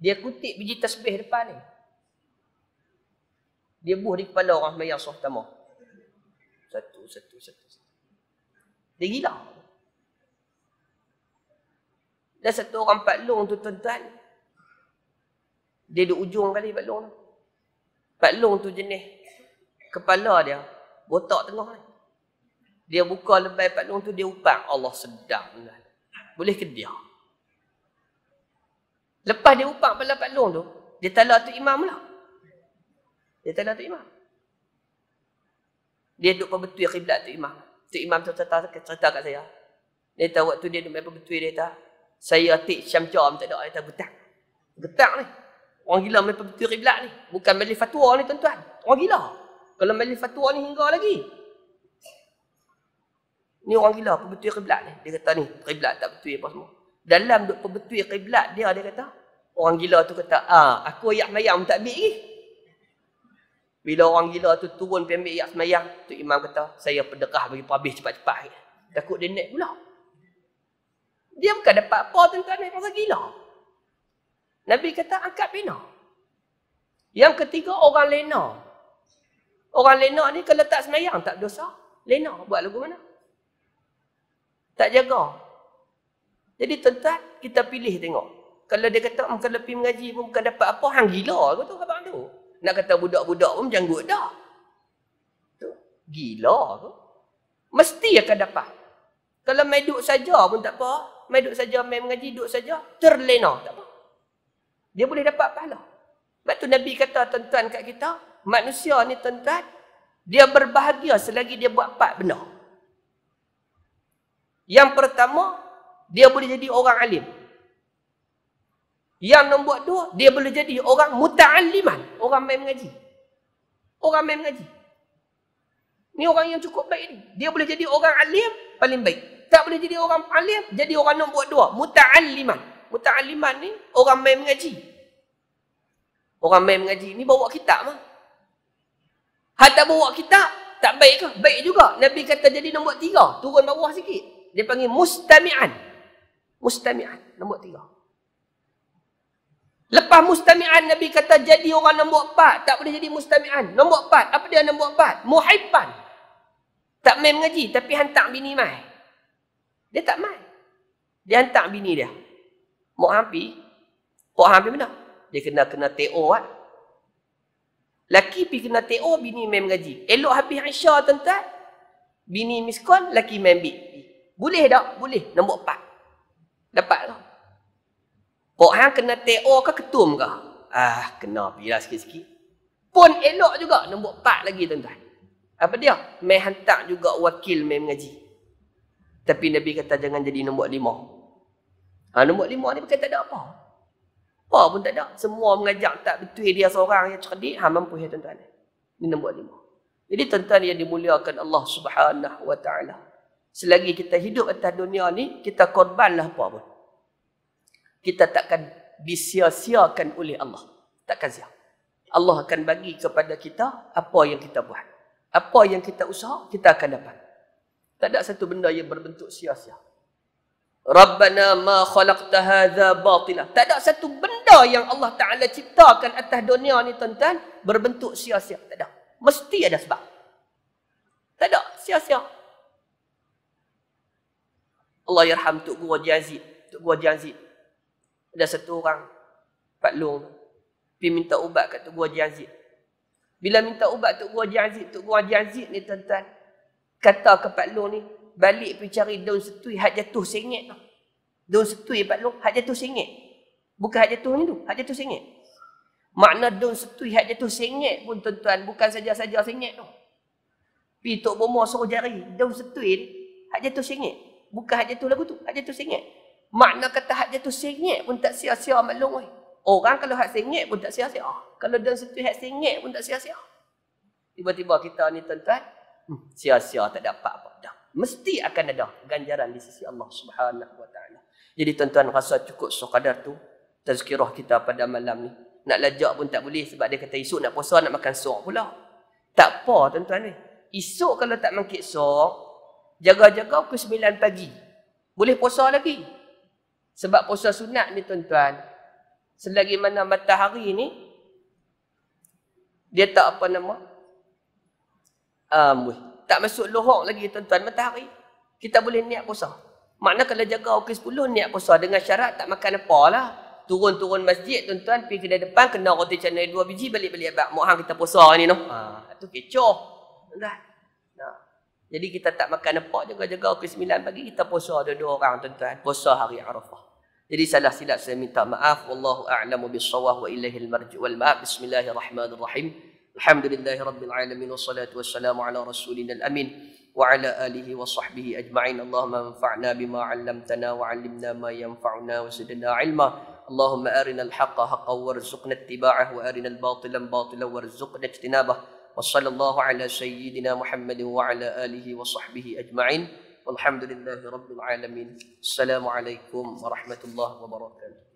Dia kutip biji tasbih depan ni. Dia buh di kepala orang bayar soh tamu. Satu, satu, satu, satu. Dia gila. Dan satu orang Pak Long tu tuan-tuan. Dia di ujung kali Pak Long tu. Pak Long tu jenis kepala dia botak tengah ni. Dia buka lebay Pak Long tu dia upang. Allah sedap. Boleh ke dia? Lepas dia upang pala Pak Long tu, dia talak tu imam lah. Dia talak tu imam. Dia duduk pembetul kiblat tu imam. Tu imam tu cerita, cerita kat saya. Dia tahu waktu dia duduk pembetul dia kata, saya atik syam-syam tak ada. Dia kata, getak. Getak ni. Orang gila memang betul kiblat ni. Bukan malih fatwa ni tuan-tuan. Orang gila. Kalau malih fatwa ni hingga lagi. Ni orang gila pembetul kiblat ni. Dia kata ni, kiblat tak betul apa semua dalam duk perbetui kiblat dia dia kata orang gila tu kata ah aku ayat mayang tak ambil lagi bila orang gila tu turun pergi ambil ayat semayang tu imam kata saya pederah bagi habis cepat-cepat takut dia naik pula dia bukan dapat apa tuan-tuan ni pasal gila Nabi kata angkat pena yang ketiga orang lena orang lena ni kalau tak semayang tak dosa lena buat lagu mana tak jaga jadi tentang kita pilih tengok. Kalau dia kata hmm, kalau pergi mengaji pun bukan dapat apa, hang gila aku tu abang tu. Nak kata budak-budak pun janggut dah. Tu gila aku. Mesti akan dapat. Kalau main duduk saja pun tak apa. Main duduk saja, main mengaji, duduk saja. Terlena, tak apa. Dia boleh dapat pahala. Sebab tu Nabi kata tuan-tuan kat kita, manusia ni tuan-tuan, dia berbahagia selagi dia buat empat benda. Yang pertama, dia boleh jadi orang alim. Yang nombor dua, dia boleh jadi orang muta'aliman. Orang main mengaji. Orang main mengaji. Ni orang yang cukup baik ni. Dia boleh jadi orang alim, paling baik. Tak boleh jadi orang alim, jadi orang nombor dua. Muta'aliman. Muta'aliman ni, orang main mengaji. Orang main mengaji ni bawa kitab mah. Hal tak bawa kitab, tak baik ke? Baik juga. Nabi kata jadi nombor tiga. Turun bawah sikit. Dia panggil Mustami'an mustami'an nombor tiga lepas mustami'an Nabi kata jadi orang nombor empat tak boleh jadi mustami'an nombor empat apa dia nombor empat muhaiban tak main mengaji tapi hantar bini mai dia tak mai dia hantar bini dia Mok Hampi Pok Hampi mana dia kena kena TO kan? lah Laki pergi kena TO, bini main mengaji. Elok habis Aisyah tentang bini miskon, laki main bik. Boleh tak? Boleh. Nombor empat. Dapat lah. Pok Hang kena TO ke ketum ke? Ah, kena pergi sikit-sikit. Pun elok juga. Nombor empat lagi tuan-tuan. Apa dia? Main hantar juga wakil main mengaji. Tapi Nabi kata jangan jadi nombor lima. Ha, nombor lima ni bukan tak ada apa. Apa pun tak ada. Semua mengajak tak betul dia seorang yang cerdik. Ha, mampu ya tuan-tuan. Ini nombor lima. Jadi tuan-tuan yang dimuliakan Allah subhanahu wa ta'ala. Selagi kita hidup atas dunia ni, kita korbanlah apa pun. Kita takkan disia-siakan oleh Allah. Takkan sia. Allah akan bagi kepada kita apa yang kita buat. Apa yang kita usaha, kita akan dapat. Tak ada satu benda yang berbentuk sia-sia. Rabbana ma khalaqta hadha batila. Tak ada satu benda yang Allah Ta'ala ciptakan atas dunia ni tuan-tuan berbentuk sia-sia. Tak ada. Mesti ada sebab. Tak ada sia-sia. Allah yarham Tok Guru Haji Aziz. Tok Guru Haji Aziz. Ada satu orang. Pak Long. Pergi minta ubat kat Tok Guru Haji Aziz. Bila minta ubat Tok Guru Haji Aziz. Tok Guru Haji Aziz ni tuan-tuan. Kata ke Pak Long ni. Balik pergi cari daun setui. Hak jatuh sengit tu. Daun setui Pak Long. Hak jatuh sengit. Bukan hak jatuh ni tu. Hak jatuh sengit. Makna daun setui hak jatuh sengit pun tuan-tuan. Bukan saja-saja sengit tu. Pergi Tok Bomo suruh jari. Daun setui ni. Hak jatuh sengit. Bukan hajat tu lagu tu. Hajat tu sengit. Makna kata hajat tu sengit pun tak sia-sia maklum. Eh. Orang kalau hak sengit pun tak sia-sia. Kalau dan situ hak sengit pun tak sia-sia. Tiba-tiba kita ni tuan-tuan. Hmm, sia-sia tak dapat apa dah. Mesti akan ada ganjaran di sisi Allah subhanahu wa Jadi tuan-tuan rasa cukup sekadar tu. Tazkirah kita pada malam ni. Nak lajak pun tak boleh sebab dia kata esok nak puasa nak makan sok pula. Tak apa tuan-tuan ni. Esok kalau tak mangkit sok, jaga-jaga pukul sembilan pagi. Boleh puasa lagi. Sebab puasa sunat ni tuan-tuan, selagi mana matahari ni, dia tak apa nama, um, tak masuk lohok lagi tuan-tuan matahari. Kita boleh niat puasa. Makna kalau jaga ok sepuluh niat puasa dengan syarat tak makan apa lah. Turun-turun masjid tuan-tuan pergi kedai depan kena roti canai dua biji balik-balik abang. Mohon kita puasa ni noh. Ha, tu kecoh. Dah. Jadi kita tak makan apa jaga-jaga pukul 9 pagi kita puasa ada dua orang tuan-tuan, puasa hari Arafah. Jadi salah silap saya minta maaf. Wallahu a'lamu bis-shawab wa ilaihi al-marji wal ma'a. Bismillahirrahmanirrahim. Alhamdulillahirabbil alamin wassalatu wassalamu ala rasulina al-amin wa ala alihi wa sahbihi ajma'in. Allahumma anfa'na bima 'allamtana wa 'allimna ma yanfa'una wa zidna 'ilma. Allahumma arinal haqqo haqqan warzuqna ittiba'ahu wa arinal batila batilan warzuqna ijtinabahu. وصلى الله على سيدنا محمد وعلى آله وصحبه أجمعين والحمد لله رب العالمين السلام عليكم ورحمة الله وبركاته